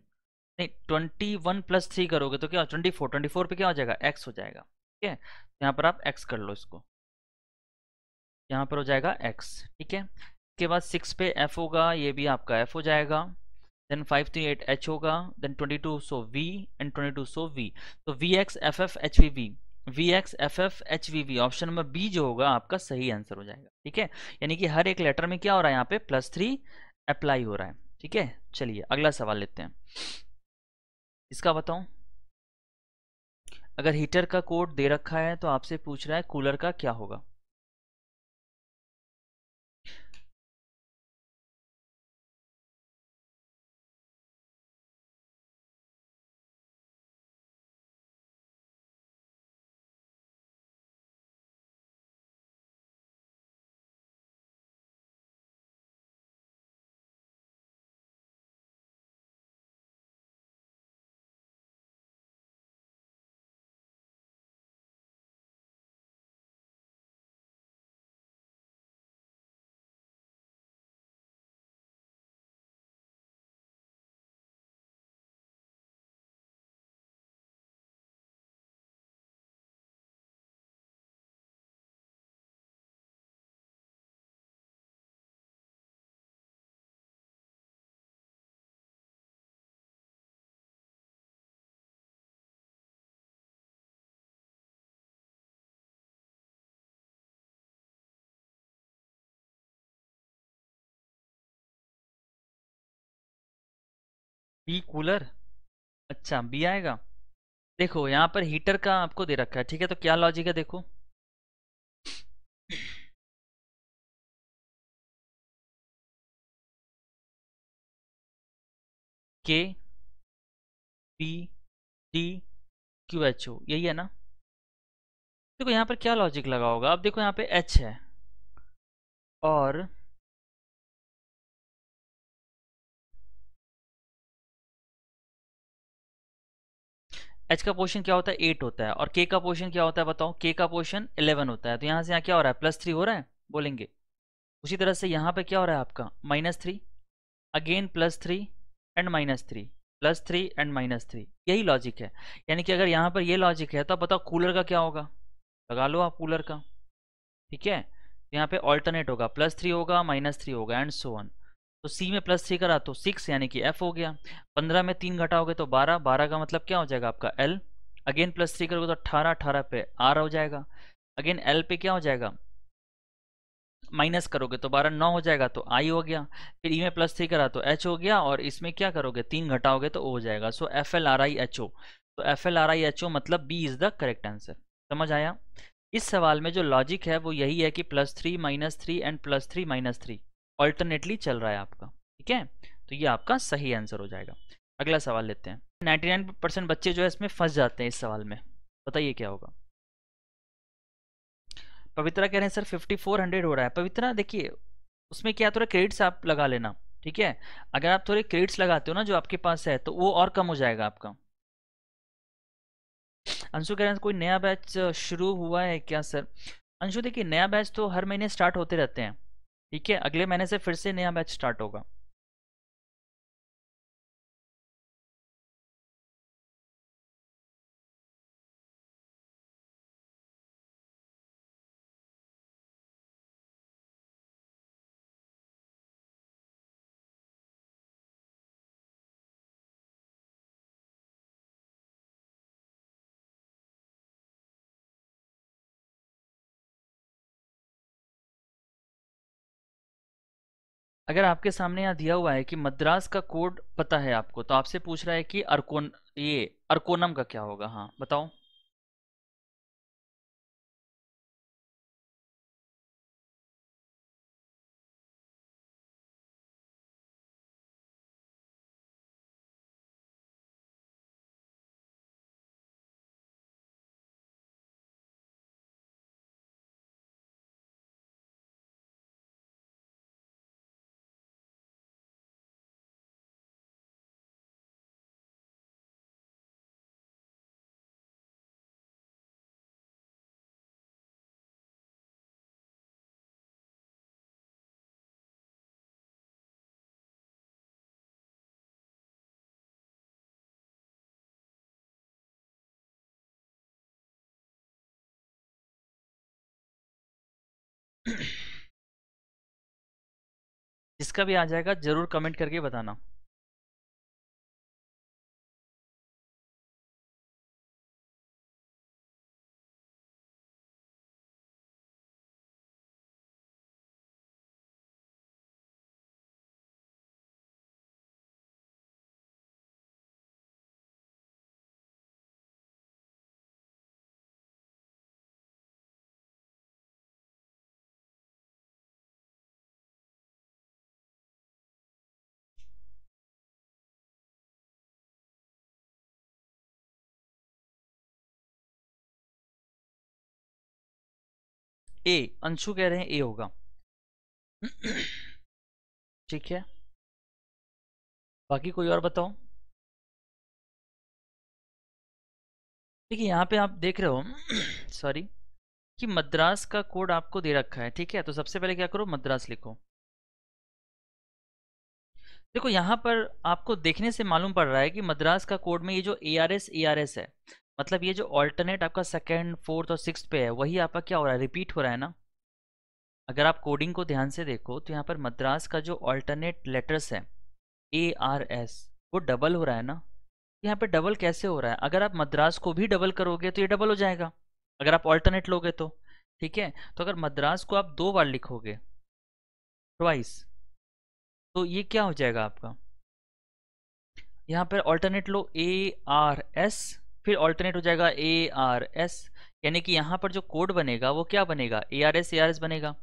नहीं ट्वेंटी वन प्लस थ्री करोगे तो क्या ट्वेंटी फोर ट्वेंटी फोर पे क्या हो जाएगा एक्स हो जाएगा ठीक है तो यहाँ पर आप एक्स कर लो इसको यहाँ पर हो जाएगा x ठीक है इसके बाद सिक्स पे f होगा ये भी आपका f हो जाएगा then five three eight H होगा then twenty two so v and twenty two so v तो V X F F H V V V X F F H V V option number b जो होगा आपका सही आंसर हो जाएगा ठीक है यानी कि हर एक लेटर में क्या हो रहा है यहाँ पे प्लस थ्री अप्लाई हो रहा है ठीक है चलिए अगला सवाल लेते हैं इसका बताऊं अगर हीटर का कोड दे रखा है तो आपसे पूछ रहा है कूलर का क्या होगा बी कूलर अच्छा बी आएगा देखो यहाँ पर हीटर का आपको दे रखा है ठीक है तो क्या लॉजिक है देखो K P D Q H O यही है ना देखो यहाँ पर क्या लॉजिक लगा होगा अब देखो यहाँ पे एच है और एच का पोर्शन क्या होता है एट होता है और के का पोर्शन क्या होता है बताओ के का पोर्शन इलेवन होता है तो यहाँ से यहाँ क्या हो रहा है प्लस थ्री हो रहा है बोलेंगे उसी तरह से यहाँ पे क्या हो रहा है आपका minus three again plus three and minus three plus three and minus three यही लॉजिक है यानी कि अगर यहाँ पर ये लॉजिक है तो आप बताओ कूलर का क्या होगा लगा लो आप कूलर का ठीक है तो यहाँ पे ऑल्टरनेट होगा प्लस थ्री होगा माइनस थ्री होगा एंड सो वन तो c में प्लस थ्री करा तो सिक्स यानी कि f हो गया पंद्रह में तीन घटाओगे तो बारह बारह का मतलब क्या हो जाएगा आपका l अगेन प्लस थ्री करोगे तो अट्ठारह अठारह पे r हो जाएगा अगेन l पे क्या हो जाएगा माइनस करोगे तो बारह नौ हो जाएगा तो आई हो गया फिर ई e में प्लस थ्री करा तो एच हो गया और इसमें क्या करोगे तीन घटाओगे तो O हो जाएगा so F L R I H O तो F L R I H O मतलब B is the correct answer समझ आया इस सवाल में जो लॉजिक है वो यही है कि plus three minus three and plus three minus three alternately चल रहा है आपका ठीक है तो ये आपका सही आंसर हो जाएगा अगला सवाल लेते हैं 99 परसेंट बच्चे जो है इसमें फंस जाते हैं इस सवाल में बताइए क्या होगा पवित्रा कह रहे हैं सर 5400 हो रहा है पवित्रा देखिए उसमें क्या थोड़ा क्रेडिट्स आप लगा लेना ठीक है अगर आप थोड़े क्रेडिट्स लगाते हो ना जो आपके पास है तो वो और कम हो जाएगा आपका अंशु कह रहे हैं कोई नया बैच शुरू हुआ है क्या सर अंशु देखिए नया बैच तो हर महीने स्टार्ट होते रहते हैं ठीक है अगले महीने से फिर से नया बैच स्टार्ट होगा अगर आपके सामने यहाँ दिया हुआ है कि मद्रास का कोड पता है आपको तो आपसे पूछ रहा है कि अरकोन ये अरकोनम का क्या होगा हाँ बताओ जिसका भी आ जाएगा जरूर कमेंट करके बताना ए अंशु कह रहे हैं ए होगा ठीक है बाकी कोई और बताओ देखिए यहाँ पे आप देख रहे हो सॉरी कि मद्रास का कोड आपको दे रखा है ठीक है तो सबसे पहले क्या करो मद्रास लिखो देखो यहाँ पर आपको देखने से मालूम पड़ रहा है कि मद्रास का कोड में ये जो A R S A R S है मतलब ये जो ऑल्टरनेट आपका सेकेंड फोर्थ और सिक्स पे है वही आपका क्या हो रहा है रिपीट हो रहा है ना अगर आप कोडिंग को ध्यान से देखो तो यहाँ पर मद्रास का जो ऑल्टरनेट लेटर्स है ए आर एस वो डबल हो रहा है ना यहाँ पर डबल कैसे हो रहा है अगर आप मद्रास को भी डबल करोगे तो ये डबल हो जाएगा अगर आप ऑल्टरनेट लोगे तो ठीक है तो अगर मद्रास को आप दो बार लिखोगे ट्वाइस तो ये क्या हो जाएगा आपका यहाँ पर ऑल्टरनेट लो ए आर एस फिर ऑल्टरनेट हो जाएगा ए आर एस यानी कि यहाँ पर जो कोड बनेगा वो क्या बनेगा A R S A R S बनेगा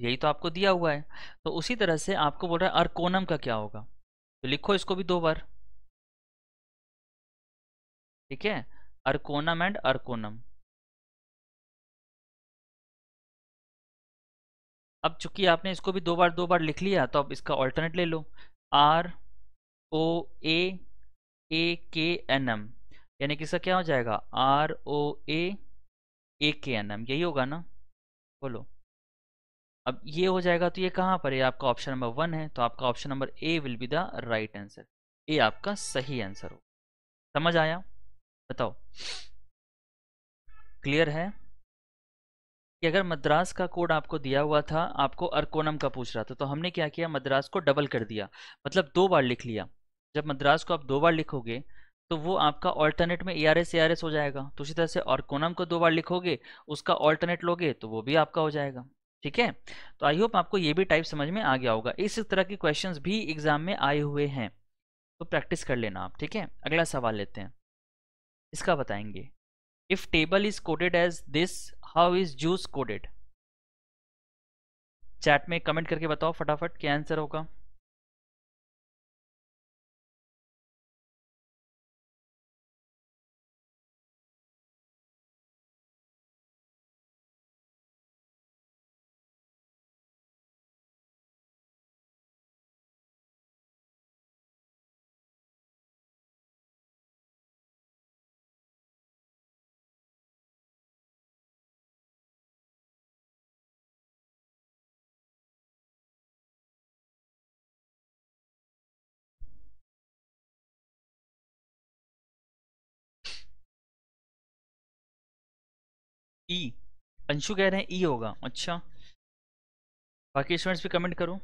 यही तो आपको दिया हुआ है तो उसी तरह से आपको बोल रहा है अर्कोनम का क्या होगा तो लिखो इसको भी दो बार ठीक है अर्कोनम एंड अर्कोनम अब चूंकि आपने इसको भी दो बार दो बार लिख लिया तो अब इसका ऑल्टरनेट ले लो आर ओ ए ए के एन एम यानी कि इसका क्या हो जाएगा आर ओ ए ए के एन एम यही होगा ना बोलो अब ये हो जाएगा तो ये कहाँ पर है आपका ऑप्शन नंबर वन है तो आपका option number A will be the right answer ये आपका सही आंसर हो समझ आया बताओ क्लियर है कि अगर मद्रास का कोड आपको दिया हुआ था आपको अर्कोनम का पूछ रहा था तो हमने क्या किया मद्रास को डबल कर दिया मतलब दो बार लिख लिया जब मद्रास को आप दो बार लिखोगे तो वो आपका ऑल्टरनेट में ए आर एस एस हो जाएगा तो उसी तरह से ऑर्कोनम को दो बार लिखोगे उसका ऑल्टरनेट लोगे तो वो भी आपका हो जाएगा ठीक है तो आई होप आपको ये भी टाइप समझ में आ गया होगा इस तरह के क्वेश्चंस भी एग्जाम में आए हुए हैं तो प्रैक्टिस कर लेना आप ठीक है अगला सवाल लेते हैं इसका बताएंगे if table is coded as this how is juice coded chat में कमेंट करके बताओ फटाफट क्या आंसर होगा ई e. अंशु कह रहे हैं ई e होगा अच्छा बाकी स्टूडेंट्स भी कमेंट करो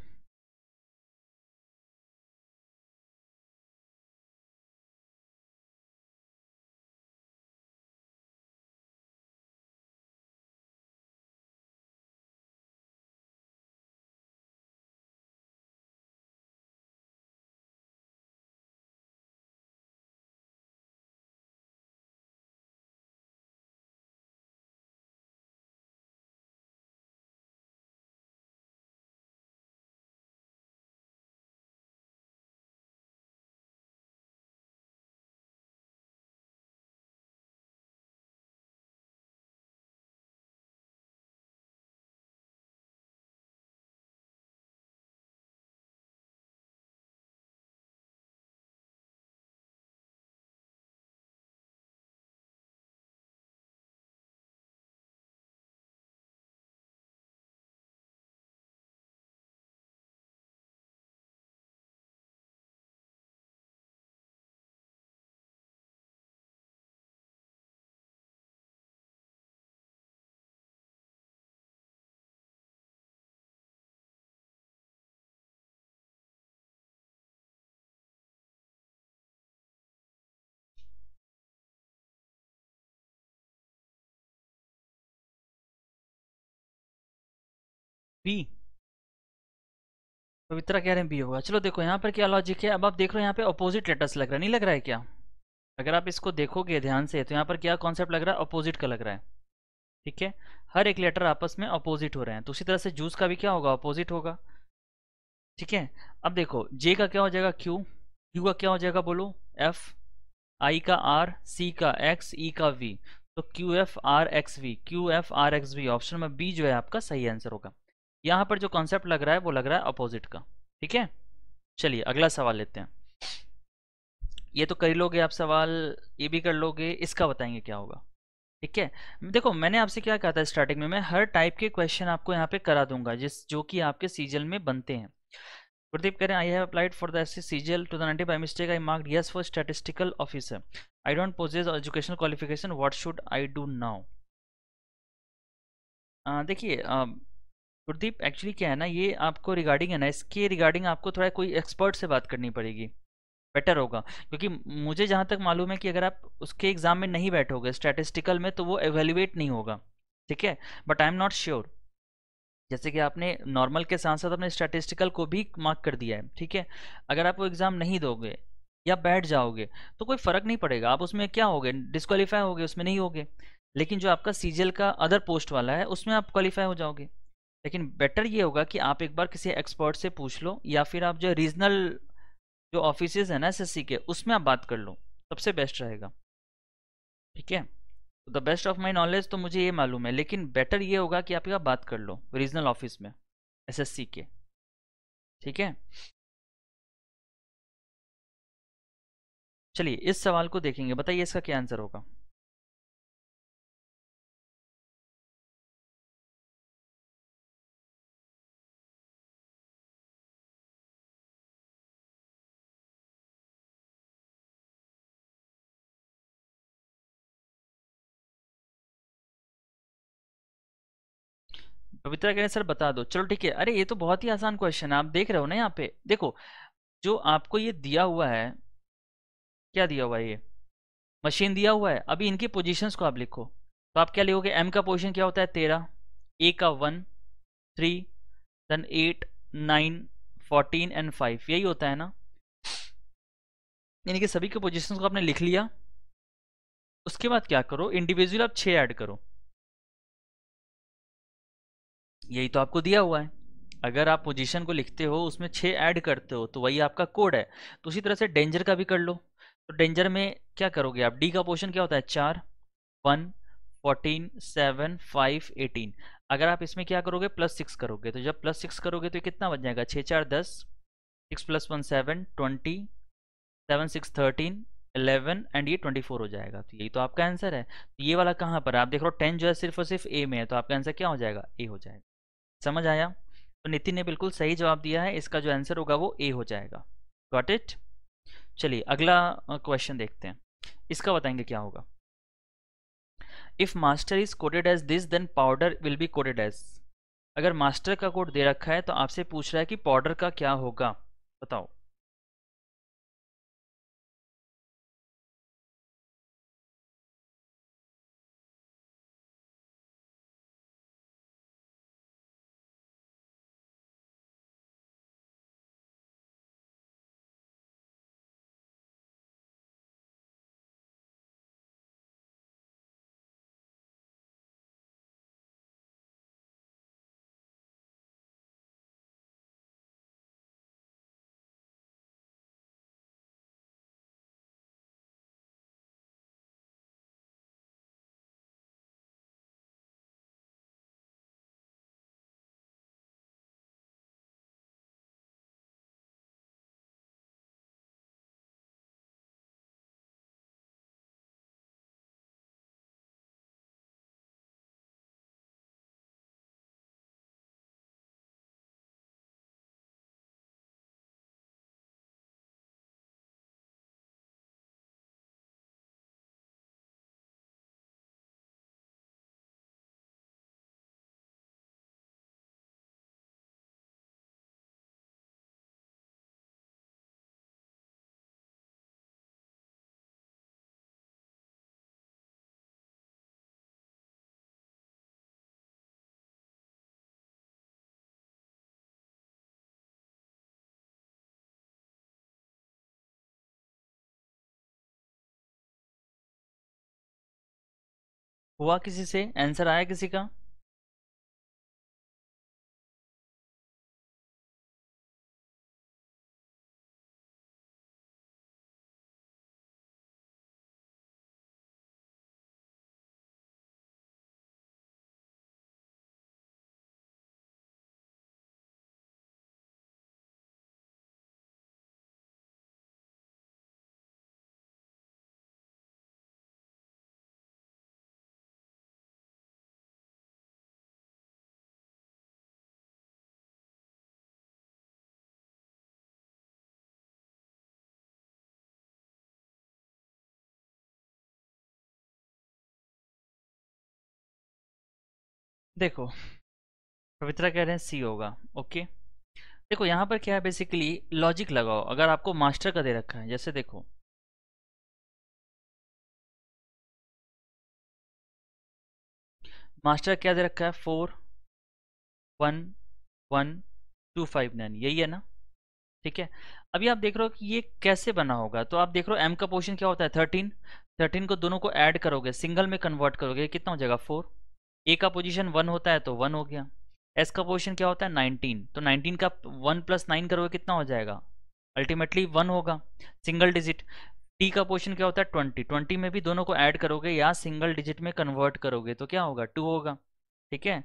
बी पवित्रा कह रहे हैं बी होगा चलो देखो यहाँ पर क्या लॉजिक है अब आप देख रहे हो यहाँ पे अपोजिट लेटर्स लग रहा है नहीं लग रहा है क्या अगर आप इसको देखोगे ध्यान से तो यहाँ पर क्या कॉन्सेप्ट लग रहा है अपोजिट का लग रहा है ठीक है हर एक लेटर आपस में अपोजिट हो रहे हैं तो उसी तरह से जूस का भी क्या होगा अपोजिट होगा ठीक है अब देखो जे का क्या हो जाएगा क्यू क्यू का क्या हो जाएगा बोलो एफ आई का आर सी का एक्स ई e का वी तो Q F R X V Q F R X V option में बी जो है आपका सही आंसर होगा यहाँ पर जो कॉन्सेप्ट लग रहा है वो लग रहा है अपोजिट का ठीक है चलिए अगला सवाल लेते हैं ये तो कर लोगे आप सवाल ये भी कर लोगे इसका बताएंगे क्या होगा ठीक है देखो मैंने आपसे क्या कहा था स्टार्टिंग में मैं हर टाइप के क्वेश्चन आपको यहाँ पे करा दूंगा जिस जो कि आपके सीजल में बनते हैं प्रदीप कह रहे हैं I have applied for the S CGL to the ninety by mistake I mark yes for statistical officer I don't possess educational qualification what should I do now देखिए गुरदीप एक्चुअली क्या है ना ये आपको रिगार्डिंग है ना इसके रिगार्डिंग आपको थोड़ा कोई एक्सपर्ट से बात करनी पड़ेगी बेटर होगा क्योंकि मुझे जहाँ तक मालूम है कि अगर आप उसके एग्ज़ाम में नहीं बैठोगे स्टैटिस्टिकल में तो वो एवेल्यूएट नहीं होगा ठीक है but I am not sure जैसे कि आपने नॉर्मल के साथ साथ अपने स्टैटिस्टिकल को भी मार्क कर दिया है ठीक है अगर आप वो एग्ज़ाम नहीं दोगे या बैठ जाओगे तो कोई फ़र्क नहीं पड़ेगा आप उसमें क्या होगे डिस्कालीफाई होगे उसमें नहीं होगे लेकिन जो आपका सीजीएल का अदर पोस्ट वाला है उसमें आप क्वालिफाई हो जाओगे लेकिन बेटर ये होगा कि आप एक बार किसी एक्सपर्ट से पूछ लो या फिर आप जो रीजनल जो ऑफिस है ना एस के उसमें आप बात कर लो सबसे बेस्ट रहेगा ठीक है the best of my knowledge तो मुझे ये मालूम है लेकिन बेटर ये होगा कि आप बात कर लो रीजनल ऑफिस में एस के ठीक है चलिए इस सवाल को देखेंगे बताइए इसका क्या आंसर होगा पवित्रा कह रहे हैं सर बता दो चलो ठीक है अरे ये तो बहुत ही आसान क्वेश्चन है आप देख रहे हो ना यहाँ पे देखो जो आपको ये दिया हुआ है क्या दिया हुआ है ये मशीन दिया हुआ है अभी इनकी पोजीशंस को आप लिखो तो आप क्या लिखोगे एम का पोजीशन क्या होता है तेरह ए का one three then eight nine fourteen and five यही होता है ना यानी कि सभी के पोजीशंस को आपने लिख लिया उसके बाद क्या करो इंडिविजुअल आप छः ऐड करो यही तो आपको दिया हुआ है अगर आप पोजीशन को लिखते हो उसमें छः ऐड करते हो तो वही आपका कोड है तो उसी तरह से डेंजर का भी कर लो तो डेंजर में क्या करोगे आप डी का पोर्शन क्या होता है चार one fourteen seven five eighteen अगर आप इसमें क्या करोगे प्लस सिक्स करोगे तो जब प्लस सिक्स करोगे तो कितना बच जाएगा छः चार दस six plus one seven twenty seven six thirteen eleven and ये ट्वेंटी फोर हो जाएगा तो यही तो आपका आंसर है तो ये वाला कहाँ पर आप देख रहे हो टेन जो है सिर्फ और सिर्फ ए में है तो आपका आंसर क्या हो जाएगा ए हो जाएगा समझ आया तो नितिन ने बिल्कुल सही जवाब दिया है इसका जो आंसर होगा वो ए हो जाएगा गॉट इट चलिए अगला क्वेश्चन देखते हैं इसका बताएंगे क्या होगा if master is coded as this then powder will be coded as अगर मास्टर का कोड दे रखा है तो आपसे पूछ रहा है कि पाउडर का क्या होगा बताओ हुआ किसी से आंसर आया किसी का देखो पवित्रा कह रहे हैं सी होगा ओके देखो यहाँ पर क्या है बेसिकली लॉजिक लगाओ अगर आपको मास्टर का दे रखा है जैसे देखो मास्टर क्या दे रखा है four one one two five nine यही है ना ठीक है अभी आप देख रहे हो कि ये कैसे बना होगा तो आप देख रहे हो एम का पोर्शन क्या होता है थर्टीन थर्टीन को दोनों को ऐड करोगे सिंगल में कन्वर्ट करोगे कितना हो जाएगा फोर ए का पोजीशन वन होता है तो वन हो गया एस का पोजीशन क्या होता है नाइनटीन तो नाइनटीन का वन प्लस नाइन करोगे कितना हो जाएगा अल्टीमेटली वन होगा सिंगल डिजिट टी का पोर्शन क्या होता है ट्वेंटी ट्वेंटी में भी दोनों को ऐड करोगे या सिंगल डिजिट में कन्वर्ट करोगे तो क्या होगा टू होगा ठीक है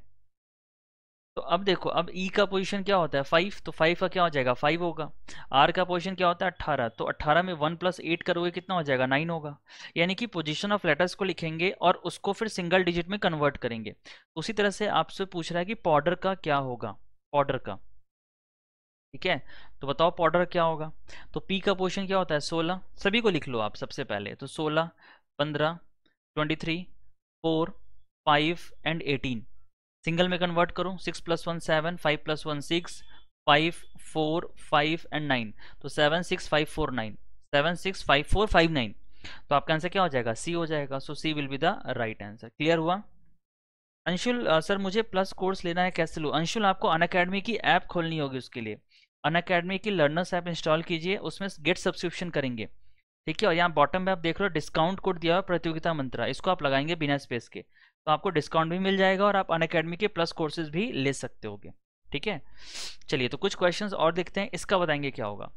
तो अब देखो अब ई e का पोजीशन क्या होता है फाइव तो फाइव का क्या हो जाएगा फाइव होगा आर का पोजीशन क्या होता है अट्ठारह तो अट्ठारह में वन प्लस एट करोगे कितना हो जाएगा नाइन होगा यानी कि पोजीशन ऑफ लेटर्स को लिखेंगे और उसको फिर सिंगल डिजिट में कन्वर्ट करेंगे उसी तरह से आपसे पूछ रहा है कि पॉडर का क्या होगा पॉडर का ठीक है तो बताओ पॉडर क्या होगा तो पी का पोजिशन क्या होता है सोलह सभी को लिख लो आप सबसे पहले तो सोलह पंद्रह twenty three four five and eighteen single में कन्वर्ट करूँ six plus one seven five plus one six five four five and nine तो seven six five four nine seven six five four five nine तो आपका आंसर क्या हो जाएगा सी हो जाएगा so C will be the right answer clear हुआ अंशुल सर मुझे प्लस कोर्स लेना है कैसे लूँ अंशुल आपको अन अकेडमी की ऐप खोलनी होगी उसके लिए अन अकेडमी की लर्नर्स ऐप इंस्टॉल कीजिए उसमें गेट सब्सक्रिप्शन करेंगे ठीक है और यहाँ बॉटम में आप देख रहे हो डिस्काउंट कोड दिया हुआ प्रतियोगिता मंत्रा इसको आप लगाएंगे बिना स्पेस के तो आपको डिस्काउंट भी मिल जाएगा और आप अन के प्लस कोर्सेज भी ले सकते होगे ठीक है चलिए तो कुछ क्वेश्चंस और देखते हैं इसका बताएंगे क्या होगा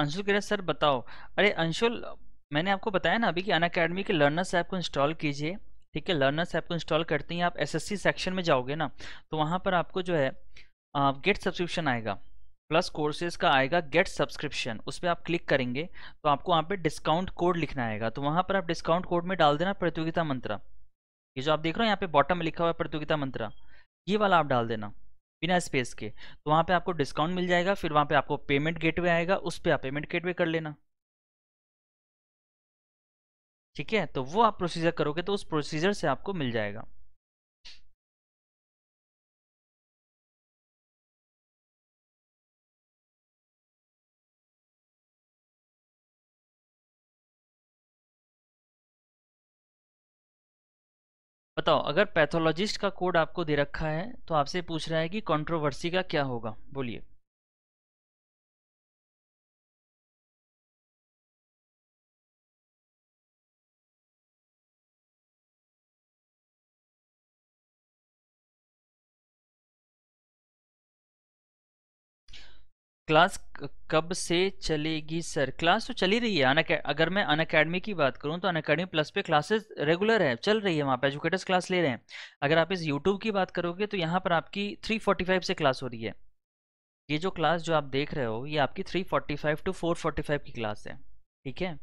अंशुल कह सर बताओ अरे अंशुल मैंने आपको बताया ना अभी कि अन अकेडमी के लर्नर्स ऐप को इंस्टॉल कीजिए ठीक है लर्नर्स ऐप को इंस्टॉल करते ही आप एसएससी सेक्शन में जाओगे ना तो वहाँ पर आपको जो है गेट सब्सक्रिप्शन आएगा प्लस कोर्सेज का आएगा गेट सब्सक्रिप्शन उस पर आप क्लिक करेंगे तो आपको वहाँ पर डिस्काउंट कोड लिखना आएगा तो वहाँ पर आप डिस्काउंट कोड में डाल देना प्रतियोगिता मंत्रा ये जो आप देख रहे हो यहाँ पे बॉटम में लिखा हुआ है प्रतियोगिता मंत्रा ये वाला आप डाल देना बिना स्पेस के तो वहाँ पे आपको डिस्काउंट मिल जाएगा फिर वहाँ पे आपको पेमेंट गेटवे आएगा उस पर आप पेमेंट गेटवे कर लेना ठीक है तो वो आप प्रोसीजर करोगे तो उस प्रोसीजर से आपको मिल जाएगा बताओ अगर पैथोलॉजिस्ट का कोड आपको दे रखा है तो आपसे पूछ रहा है कि कंट्रोवर्सी का क्या होगा बोलिए क्लास कब से चलेगी सर क्लास तो चली रही है अन अगर मैं अन अकेडमी की बात करूं तो अन अकेडमी प्लस पे क्लासेस रेगुलर है चल रही है वहाँ पे एजुकेटर्स क्लास ले रहे हैं अगर आप इस यूट्यूब की बात करोगे तो यहाँ पर आपकी 345 से क्लास हो रही है ये जो क्लास जो आप देख रहे हो ये आपकी 345 टू फोर की क्लास है ठीक है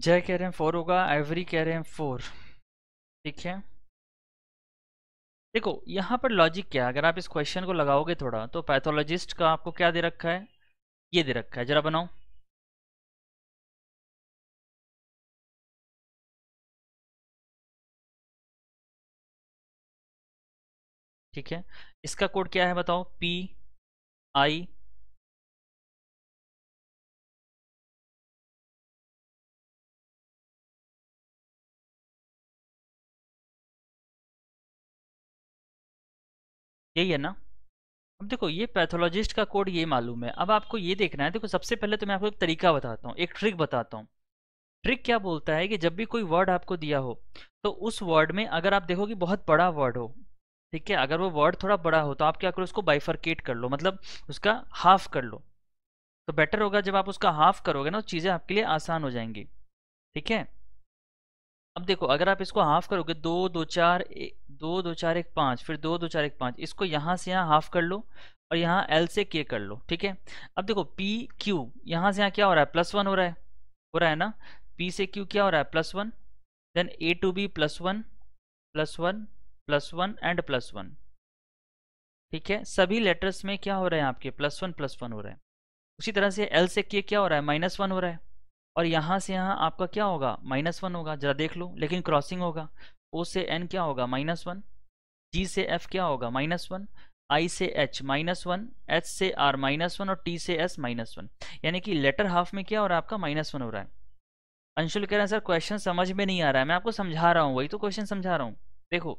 जय कह रहे हैं फोर होगा एवरी कह रहे हैं फोर ठीक है देखो यहाँ पर लॉजिक क्या है अगर आप इस क्वेश्चन को लगाओगे थोड़ा तो पैथोलॉजिस्ट का आपको क्या दे रखा है ये दे रखा है जरा बनाओ ठीक है इसका कोड क्या है बताओ पी आई यही है ना अब देखो ये पैथोलॉजिस्ट का कोड ये मालूम है अब आपको ये देखना है देखो सबसे पहले तो मैं आपको एक तरीका बताता हूँ एक ट्रिक बताता हूँ ट्रिक क्या बोलता है कि जब भी कोई वर्ड आपको दिया हो तो उस वर्ड में अगर आप देखो कि बहुत बड़ा वर्ड हो ठीक है अगर वो वर्ड थोड़ा बड़ा हो तो आप क्या करो उसको बाइफरकेट कर लो मतलब उसका हाफ कर लो तो बेटर होगा जब आप उसका हाफ करोगे ना तो चीज़ें आपके लिए आसान हो जाएंगी ठीक है अब देखो अगर आप इसको हाफ करोगे दो दो चार दो दो चार एक पाँच फिर दो दो चार एक पाँच इसको यहाँ से यहाँ हाफ कर लो और यहाँ एल से के कर लो ठीक है अब देखो पी क्यू यहाँ से यहाँ क्या हो रहा है प्लस वन हो रहा है हो रहा है ना पी से क्यू क्या हो रहा है plus one then A to B plus one plus one plus one and plus one ठीक है सभी लेटर्स में क्या हो रहा है आपके प्लस वन प्लस वन हो रहा है उसी तरह से एल से के क्या हो रहा है माइनस वन हो रहा है और यहाँ से यहाँ आपका क्या होगा माइनस वन होगा जरा देख लो लेकिन क्रॉसिंग होगा ओ से एन क्या होगा माइनस वन जी से एफ क्या होगा माइनस वन आई से एच माइनस वन एच से आर माइनस वन और टी से एस माइनस वन यानी कि लेटर हाफ में क्या हो रहा है आपका माइनस वन हो रहा है अंशुल कह रहे हैं सर क्वेश्चन समझ में नहीं आ रहा है मैं आपको समझा रहा हूँ वही तो क्वेश्चन समझा रहा हूँ देखो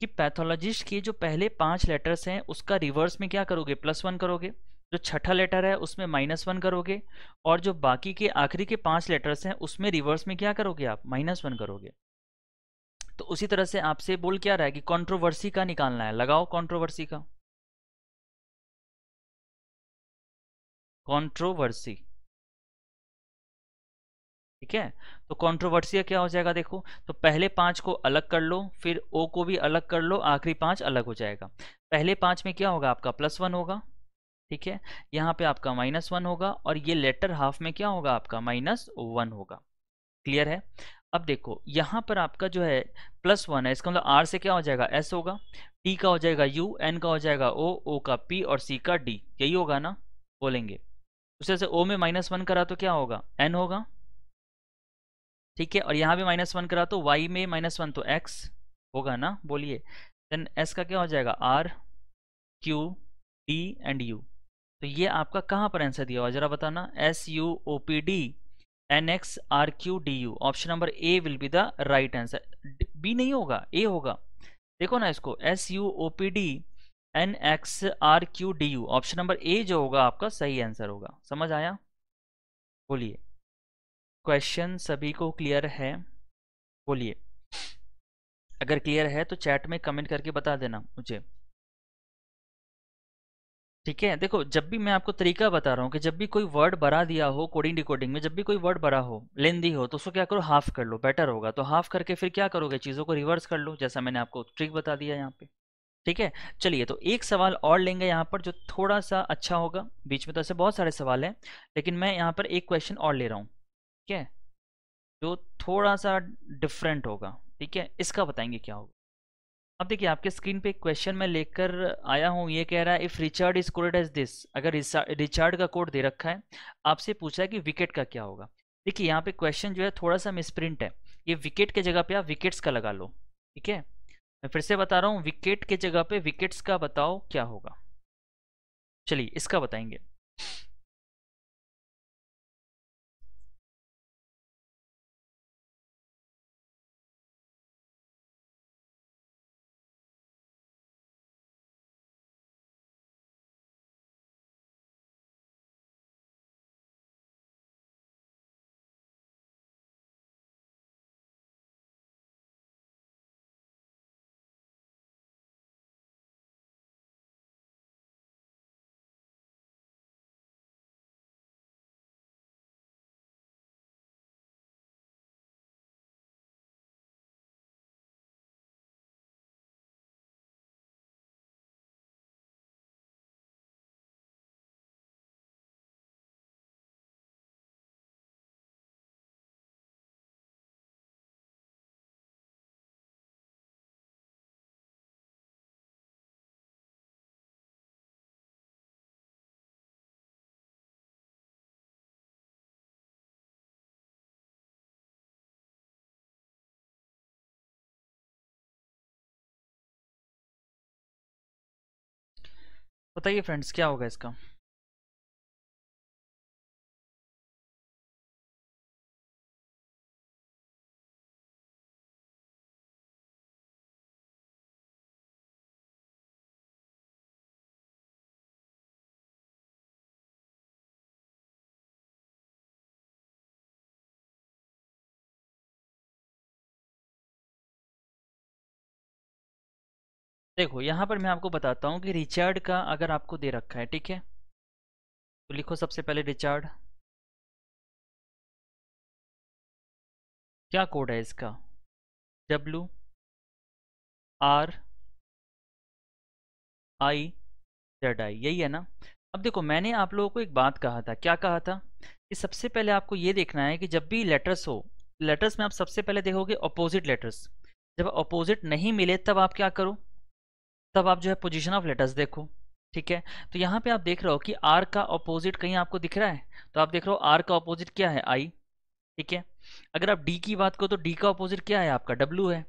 कि पैथोलॉजिस्ट के जो पहले पांच लेटर्स हैं उसका रिवर्स में क्या करोगे प्लस वन करोगे जो छठा लेटर है उसमें माइनस वन करोगे और जो बाकी के आखिरी के पांच लेटर्स हैं उसमें रिवर्स में क्या करोगे आप माइनस वन करोगे तो उसी तरह से आपसे बोल क्या रहा है कि कंट्रोवर्सी का निकालना है लगाओ कंट्रोवर्सी का कंट्रोवर्सी ठीक है तो कंट्रोवर्सी क्या हो जाएगा देखो तो पहले पांच को अलग कर लो फिर ओ को भी अलग कर लो आखिरी पांच अलग हो जाएगा पहले पांच में क्या होगा आपका प्लस वन होगा ठीक है यहां पे आपका माइनस वन होगा और ये लेटर हाफ में क्या होगा आपका माइनस वन होगा क्लियर है अब देखो यहाँ पर आपका जो है प्लस वन है इसका मतलब आर से क्या हो जाएगा एस होगा टी का हो जाएगा यू एन का हो जाएगा ओ ओ का पी और सी का डी यही होगा ना बोलेंगे उसे से ओ में माइनस वन करा तो क्या होगा एन होगा ठीक है और यहाँ भी माइनस वन करा तो वाई में माइनस वन तो एक्स होगा ना बोलिए देन एस का क्या हो जाएगा R Q D and U तो ये आपका कहाँ पर आंसर दिया हुआ जरा बताना S U O P D N X R Q D U option number A will be the right answer B नहीं होगा ए होगा देखो ना इसको S U O P D N X R Q D U option number A जो होगा आपका सही आंसर होगा समझ आया बोलिए क्वेश्चन सभी को क्लियर है बोलिए अगर क्लियर है तो चैट में कमेंट करके बता देना मुझे ठीक है देखो जब भी मैं आपको तरीका बता रहा हूँ कि जब भी कोई वर्ड भरा दिया हो कोडिंग डिकोडिंग में जब भी कोई वर्ड भरा हो लेंदी हो तो उसको क्या करो हाफ कर लो बेटर होगा तो हाफ करके फिर क्या करोगे चीज़ों को रिवर्स कर लो जैसा मैंने आपको ट्रिक बता दिया यहाँ पे ठीक है चलिए तो एक सवाल और लेंगे यहाँ पर जो थोड़ा सा अच्छा होगा बीच में तो ऐसे बहुत सारे सवाल हैं लेकिन मैं यहाँ पर एक क्वेश्चन और ले रहा हूँ ठीक है जो थोड़ा सा डिफरेंट होगा ठीक है इसका बताएंगे क्या होगा अब देखिए आपके स्क्रीन पे एक क्वेश्चन मैं लेकर आया हूँ ये कह रहा है if Richard is coded as this अगर रिचार्ड का कोड दे रखा है आपसे पूछा है कि विकेट का क्या होगा देखिए यहाँ पे क्वेश्चन जो है थोड़ा सा मिसप्रिंट है ये विकेट के जगह पे आप विकेट्स का लगा लो ठीक है मैं फिर से बता रहा हूँ विकेट के जगह पे विकेट्स का बताओ क्या होगा चलिए इसका बताएंगे बताइए फ्रेंड्स क्या होगा इसका देखो यहाँ पर मैं आपको बताता हूँ कि रिचार्ड का अगर आपको दे रखा है ठीक है तो लिखो सबसे पहले रिचार्ड क्या कोड है इसका W R I Z I यही है ना अब देखो मैंने आप लोगों को एक बात कहा था क्या कहा था कि सबसे पहले आपको ये देखना है कि जब भी लेटर्स हो लेटर्स में आप सबसे पहले देखोगे अपोजिट लेटर्स जब अपोजिट नहीं मिले तब आप क्या करो तब आप जो है पोजिशन ऑफ लेटर्स देखो ठीक है तो यहाँ पे आप देख रहे हो कि आर का अपोजिट कहीं आपको दिख रहा है तो आप देख रहे हो आर का अपोजिट क्या है आई ठीक है अगर आप डी की बात करो तो डी का अपोजिट क्या है आपका डब्ल्यू है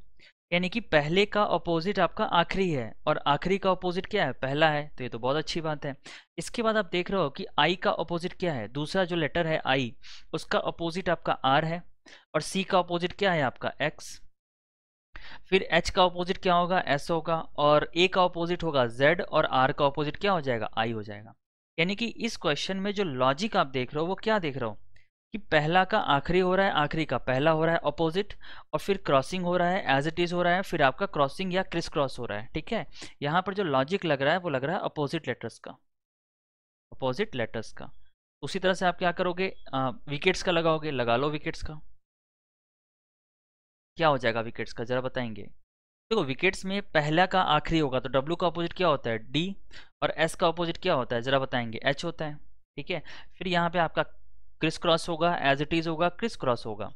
यानी कि पहले का अपोजिट आपका आखिरी है और आखिरी का अपोजिट क्या है पहला है तो ये तो बहुत अच्छी बात है इसके बाद आप देख रहे हो कि आई का अपोजिट क्या है दूसरा जो लेटर है आई उसका अपोजिट आपका आर है और सी का अपोजिट क्या है आपका एक्स फिर H का ऑपोजिट क्या होगा S होगा और A का ऑपोजिट होगा Z और R का ऑपोजिट क्या हो जाएगा I हो जाएगा यानी कि इस क्वेश्चन में जो लॉजिक आप देख रहे हो वो क्या देख रहे हो कि पहला का आखिरी हो रहा है आखिरी का पहला हो रहा है अपोजिट और फिर क्रॉसिंग हो रहा है एज इट इज़ हो रहा है फिर आपका क्रॉसिंग या क्रिस क्रॉस हो रहा है ठीक है यहाँ पर जो लॉजिक लग रहा है वो लग रहा है अपोजिट लेटर्स का अपोजिट लेटर्स का उसी तरह से आप क्या करोगे विकेट्स का लगाओगे लगा लो विकेट्स का क्या हो जाएगा विकेट्स का जरा बताएंगे देखो विकेट्स में पहला का आखिरी होगा तो W का अपोजिट क्या होता है D और S का अपोजिट क्या होता है जरा बताएंगे H होता है ठीक है फिर यहाँ पे आपका क्रिस क्रॉस होगा एज इट इज होगा क्रिस क्रॉस होगा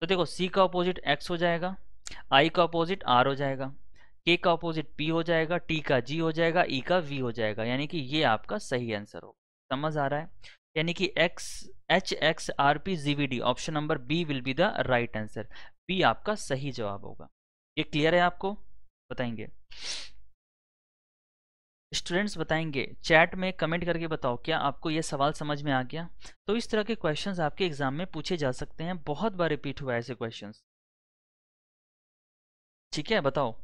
तो देखो C का अपोजिट X हो जाएगा I का अपोजिट R हो जाएगा K का अपोजिट P हो जाएगा T का G हो जाएगा e का V हो जाएगा यानी कि ये आपका सही आंसर होगा समझ आ रहा है यानी कि X H X R P G V D option number B will be the right answer B आपका सही जवाब होगा ये क्लियर है आपको बताएंगे स्टूडेंट्स बताएंगे चैट में कमेंट करके बताओ क्या आपको ये सवाल समझ में आ गया तो इस तरह के क्वेश्चंस आपके एग्जाम में पूछे जा सकते हैं बहुत बार रिपीट हुआ है ऐसे क्वेश्चंस ठीक है बताओ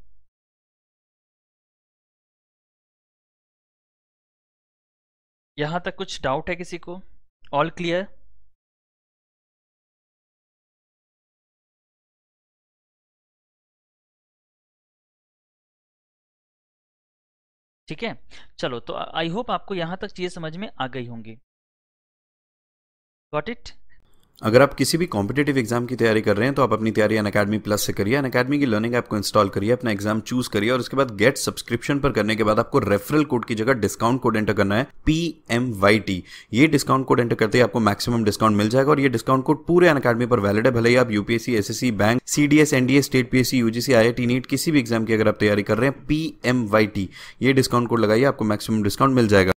यहां तक कुछ डाउट है किसी को ऑल क्लियर ठीक है चलो तो आई होप आपको यहां तक चीज़ें समझ में आ गई होंगी वॉट इट अगर आप किसी भी कॉम्पिटेटिव एग्जाम की तैयारी कर रहे हैं तो आप अपनी तैयारी अन अकेडमी प्लस से करिए अन अकेडमी की लर्निंग ऐप को इंस्टॉल करिए अपना एग्जाम चूज करिए और उसके बाद गेट सब्सक्रिप्शन पर करने के बाद आपको रेफरल कोड की जगह डिस्काउंट कोड एंटर करना है पी एम वाई टी ये डिस्काउंट कोड एंटर करते ही आपको मैक्सिमम डिस्काउंट मिल जाएगा और ये डिस्काउंट कोड पूरे अन अकेडमी पर वैलिड है भले ही आप UPSC SSC bank CDS NDA state PSC UGC I NEET किसी भी एग्जाम की अगर आप तैयारी कर रहे हैं पी एम वाई टी ये डिस्काउंट कोड लगाइए आपको मैक्सिमम डिस्काउंट मिल जाएगा